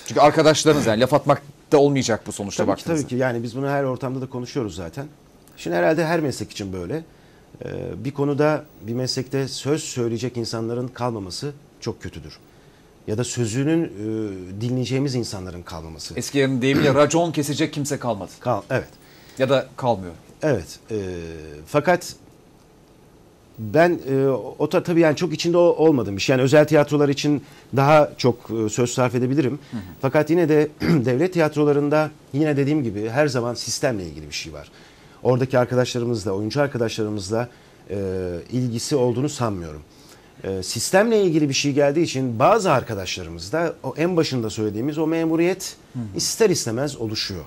Çünkü arkadaşlarınız yani laf atmak da olmayacak bu sonuçta tabii baktığınızda. Ki, tabii ki yani biz bunu her ortamda da konuşuyoruz zaten. Şimdi herhalde her meslek için böyle. Ee, bir konuda bir meslekte söz söyleyecek insanların kalmaması çok kötüdür ya da sözünün e, dinleyeceğimiz insanların kalmaması. Eskilerin deyimiyle racon kesecek kimse kalmadı. Kal, evet. Ya da kalmıyor. Evet. E, fakat ben e, o da tabii yani çok içinde olmadım bir şey. Yani özel tiyatrolar için daha çok e, söz sarf edebilirim. Hı hı. Fakat yine de [CLEARS THROAT] devlet tiyatrolarında yine dediğim gibi her zaman sistemle ilgili bir şey var. Oradaki arkadaşlarımızla, oyuncu arkadaşlarımızla e, ilgisi olduğunu sanmıyorum. Ee, sistemle ilgili bir şey geldiği için bazı arkadaşlarımız da o en başında söylediğimiz o memuriyet ister istemez oluşuyor.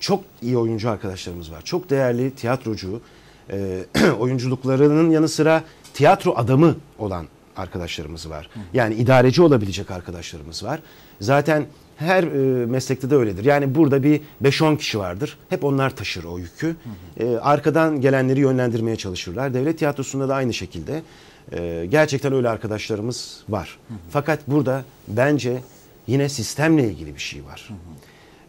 Çok iyi oyuncu arkadaşlarımız var. Çok değerli tiyatrocu, e, [CLEARS THROAT] oyunculuklarının yanı sıra tiyatro adamı olan arkadaşlarımız var. Yani idareci olabilecek arkadaşlarımız var. Zaten her e, meslekte de öyledir. Yani burada bir 5-10 kişi vardır. Hep onlar taşır o yükü. Hı hı. E, arkadan gelenleri yönlendirmeye çalışırlar. Devlet tiyatrosunda da aynı şekilde e, gerçekten öyle arkadaşlarımız var. Hı hı. Fakat burada bence yine sistemle ilgili bir şey var. Hı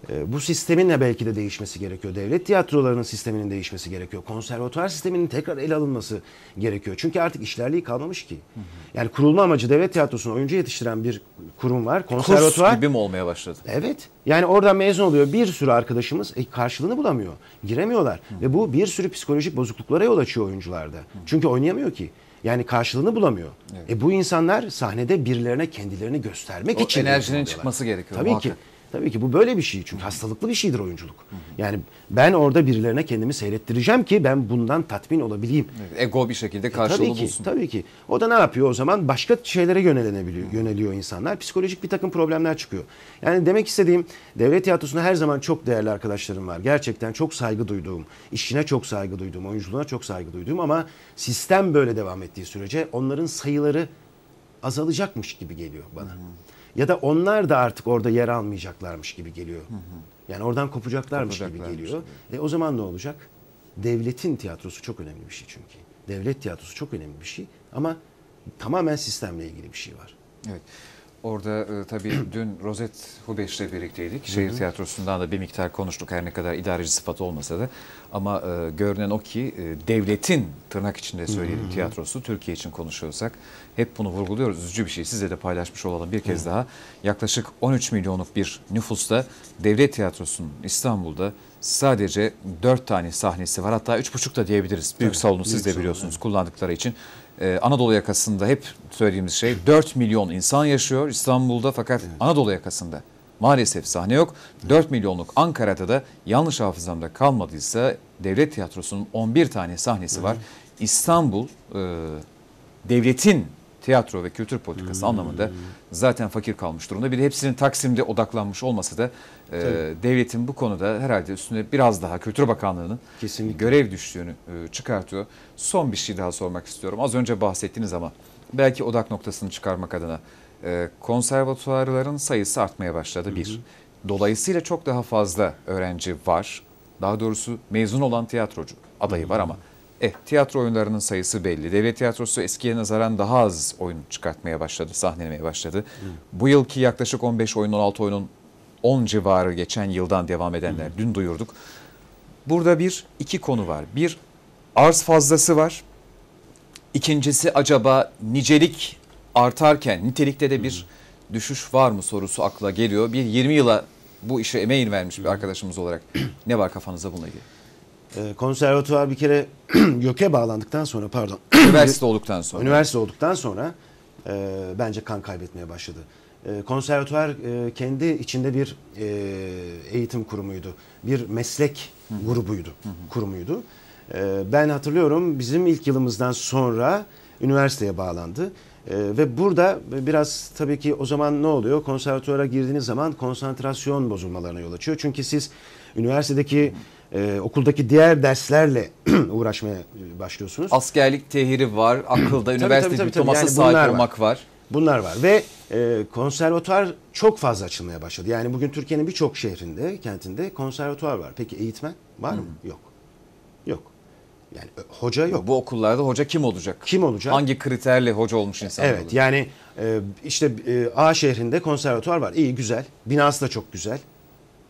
ee, hı. Bu sisteminle belki de değişmesi gerekiyor. Devlet tiyatrolarının sisteminin değişmesi gerekiyor. Konservatuar sisteminin tekrar ele alınması gerekiyor. Çünkü artık işlerliği kalmamış ki. Hı hı. Yani kurulma amacı devlet tiyatrosunu oyuncu yetiştiren bir kurum var. Konservatuar Kurs gibi mi olmaya başladı? Evet. Yani oradan mezun oluyor bir sürü arkadaşımız e, karşılığını bulamıyor. Giremiyorlar. Hı. Ve bu bir sürü psikolojik bozukluklara yol açıyor oyuncularda. Hı. Çünkü oynayamıyor ki. Yani karşılığını bulamıyor. Evet. E bu insanlar sahnede birilerine kendilerini göstermek o için enerjinin çıkması gerekiyor. Tabii muhakkak. ki. Tabii ki bu böyle bir şey. Çünkü hastalıklı bir şeydir oyunculuk. Yani ben orada birilerine kendimi seyrettireceğim ki ben bundan tatmin olabileyim. ego bir şekilde e, karşılığı tabii ki, bulsun. Tabii ki. O da ne yapıyor o zaman? Başka şeylere yönelenebiliyor, yöneliyor insanlar. Psikolojik bir takım problemler çıkıyor. Yani demek istediğim devlet tiyatrosunda her zaman çok değerli arkadaşlarım var. Gerçekten çok saygı duyduğum, işine çok saygı duyduğum, oyunculuğuna çok saygı duyduğum ama sistem böyle devam ettiği sürece onların sayıları azalacakmış gibi geliyor bana. Hı hı. Ya da onlar da artık orada yer almayacaklarmış gibi geliyor. Yani oradan kopacaklarmış, gibi geliyor. E, o zaman ne olacak? Devletin tiyatrosu çok önemli bir şey çünkü. Devlet tiyatrosu çok önemli bir şey ama tamamen sistemle ilgili bir şey var. Evet. Orada e, tabii [CLEARS THROAT] dün Rozet Hubeş'le birlikteydik. Şehir hı hı. tiyatrosundan da bir miktar konuştuk her ne kadar idareci sıfatı olmasa da. Ama e, görünen o ki e, devletin tırnak içinde söyleyelim hı hı. tiyatrosu Türkiye için konuşuyorsak hep bunu vurguluyoruz. Üzücü bir şey sizle de paylaşmış olalım bir kez hı. daha. Yaklaşık 13 milyonluk bir nüfusta devlet tiyatrosunun İstanbul'da sadece 4 tane sahnesi var. Hatta 3,5 da diyebiliriz. Büyük evet, salonu siz de biliyorsunuz salon, evet. kullandıkları için. E, Anadolu yakasında hep söylediğimiz şey 4 milyon insan yaşıyor İstanbul'da fakat evet. Anadolu yakasında maalesef sahne yok. 4 milyonluk Ankara'da da yanlış hafızamda kalmadıysa Devlet Tiyatrosu'nun 11 tane sahnesi var. İstanbul e, devletin tiyatro ve kültür politikası hmm. anlamında zaten fakir kalmış durumda. Bir de hepsinin Taksim'de odaklanmış olması da e, devletin bu konuda herhalde üstüne biraz daha Kültür Bakanlığı'nın Kesinlikle. görev düştüğünü e, çıkartıyor. Son bir şey daha sormak istiyorum. Az önce bahsettiniz ama belki odak noktasını çıkarmak adına e, konservatuarların sayısı artmaya başladı hı hı. bir. Dolayısıyla çok daha fazla öğrenci var. Daha doğrusu mezun olan tiyatrocu adayı hı var ama e, tiyatro oyunlarının sayısı belli. Devlet tiyatrosu eskiye nazaran daha az oyun çıkartmaya başladı, sahnelemeye başladı. Hı. Hmm. Bu yılki yaklaşık 15 oyun, 16 oyunun 10 civarı geçen yıldan devam edenler. Hı. Hmm. Dün duyurduk. Burada bir iki konu var. Bir arz fazlası var. İkincisi acaba nicelik artarken nitelikte de bir Hı. Hmm. düşüş var mı sorusu akla geliyor. Bir 20 yıla bu işe emeğin vermiş bir arkadaşımız olarak ne var kafanızda bununla ilgili? e, konservatuvar bir kere [CLEARS THROAT] YÖK'e bağlandıktan sonra pardon. [CLEARS THROAT] Üniversite olduktan sonra. Üniversite olduktan sonra e, bence kan kaybetmeye başladı. E, konservatuvar e, kendi içinde bir e, eğitim kurumuydu. Bir meslek grubuydu, kurumuydu. E, ben hatırlıyorum bizim ilk yılımızdan sonra üniversiteye bağlandı. E, ve burada biraz tabii ki o zaman ne oluyor? Konservatuvara girdiğiniz zaman konsantrasyon bozulmalarına yol açıyor. Çünkü siz üniversitedeki... Hı -hı e, okuldaki diğer derslerle [CLEARS THROAT] uğraşmaya e, başlıyorsunuz. Askerlik tehiri var, [CLEARS THROAT] akılda üniversite tabii, diploması yani sahip olmak var. var. Bunlar var ve e, konservatuar çok fazla açılmaya başladı. Yani bugün Türkiye'nin birçok şehrinde, kentinde konservatuar var. Peki eğitmen var mı? Hı. Hmm. Yok. Yok. Yani e, hoca yok. Bu okullarda hoca kim olacak? Kim olacak? Hangi kriterle hoca olmuş insan Evet olacak? yani e, işte e, A şehrinde konservatuar var. İyi güzel. Binası da çok güzel.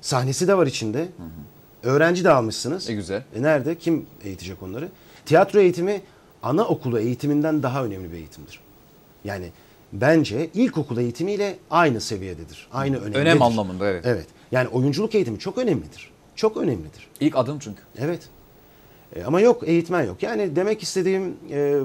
Sahnesi de var içinde. Hı hı. Öğrenci de almışsınız. E güzel. E nerede? Kim eğitecek onları? Tiyatro eğitimi anaokulu eğitiminden daha önemli bir eğitimdir. Yani bence ilkokul eğitimiyle aynı seviyededir. Aynı önemlidir. Önem anlamında evet. Evet. Yani oyunculuk eğitimi çok önemlidir. Çok önemlidir. İlk adım çünkü. Evet. E, ama yok eğitmen yok. Yani demek istediğim e,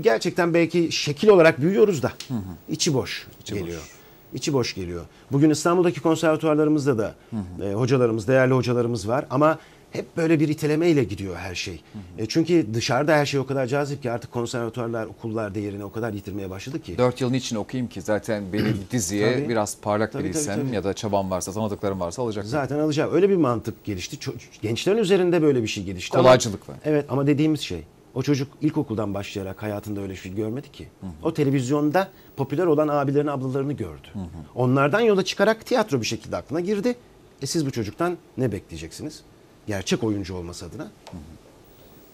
gerçekten belki şekil olarak büyüyoruz da hı hı. içi boş İçi geliyor. Boş içi boş geliyor. Bugün İstanbul'daki konservatuarlarımızda da E, hocalarımız, değerli hocalarımız var ama hep böyle bir itelemeyle gidiyor her şey. Hı hı. E çünkü dışarıda her şey o kadar cazip ki artık konservatuarlar, okullar değerini o kadar yitirmeye başladı ki. Dört yılın için okuyayım ki zaten benim diziye tabii, biraz parlak tabii, biriysem tabii, tabii. ya da çabam varsa, tanıdıklarım varsa alacak. Zaten alacak. Öyle bir mantık gelişti. Gençlerin üzerinde böyle bir şey gelişti. Kolaycılık ama, var. Evet ama dediğimiz şey o çocuk ilkokuldan başlayarak hayatında öyle şey görmedi ki. Hı hı. O televizyonda popüler olan abilerini ablalarını gördü. Hı hı. Onlardan yola çıkarak tiyatro bir şekilde aklına girdi. E siz bu çocuktan ne bekleyeceksiniz? Gerçek oyuncu olması adına. Hı hı.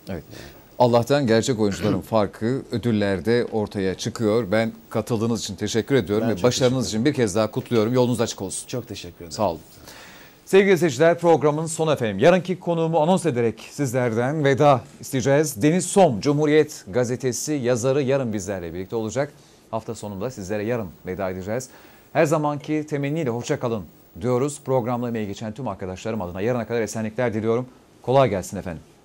Evet. Allah'tan gerçek oyuncuların [CLEARS THROAT] farkı ödüllerde ortaya çıkıyor. Ben katıldığınız için teşekkür ediyorum ben ve başarınız için bir kez daha kutluyorum. Yolunuz açık olsun. Çok teşekkür ederim. Sağ olun. Sevgili seyirciler programın son efendim. Yarınki konuğumu anons ederek sizlerden veda isteyeceğiz. Deniz Som, Cumhuriyet Gazetesi yazarı yarın bizlerle birlikte olacak. Hafta sonunda sizlere yarın veda edeceğiz. Her zamanki temenniyle hoşça kalın diyoruz. Programla emeği geçen tüm arkadaşlarım adına yarına kadar esenlikler diliyorum. Kolay gelsin efendim.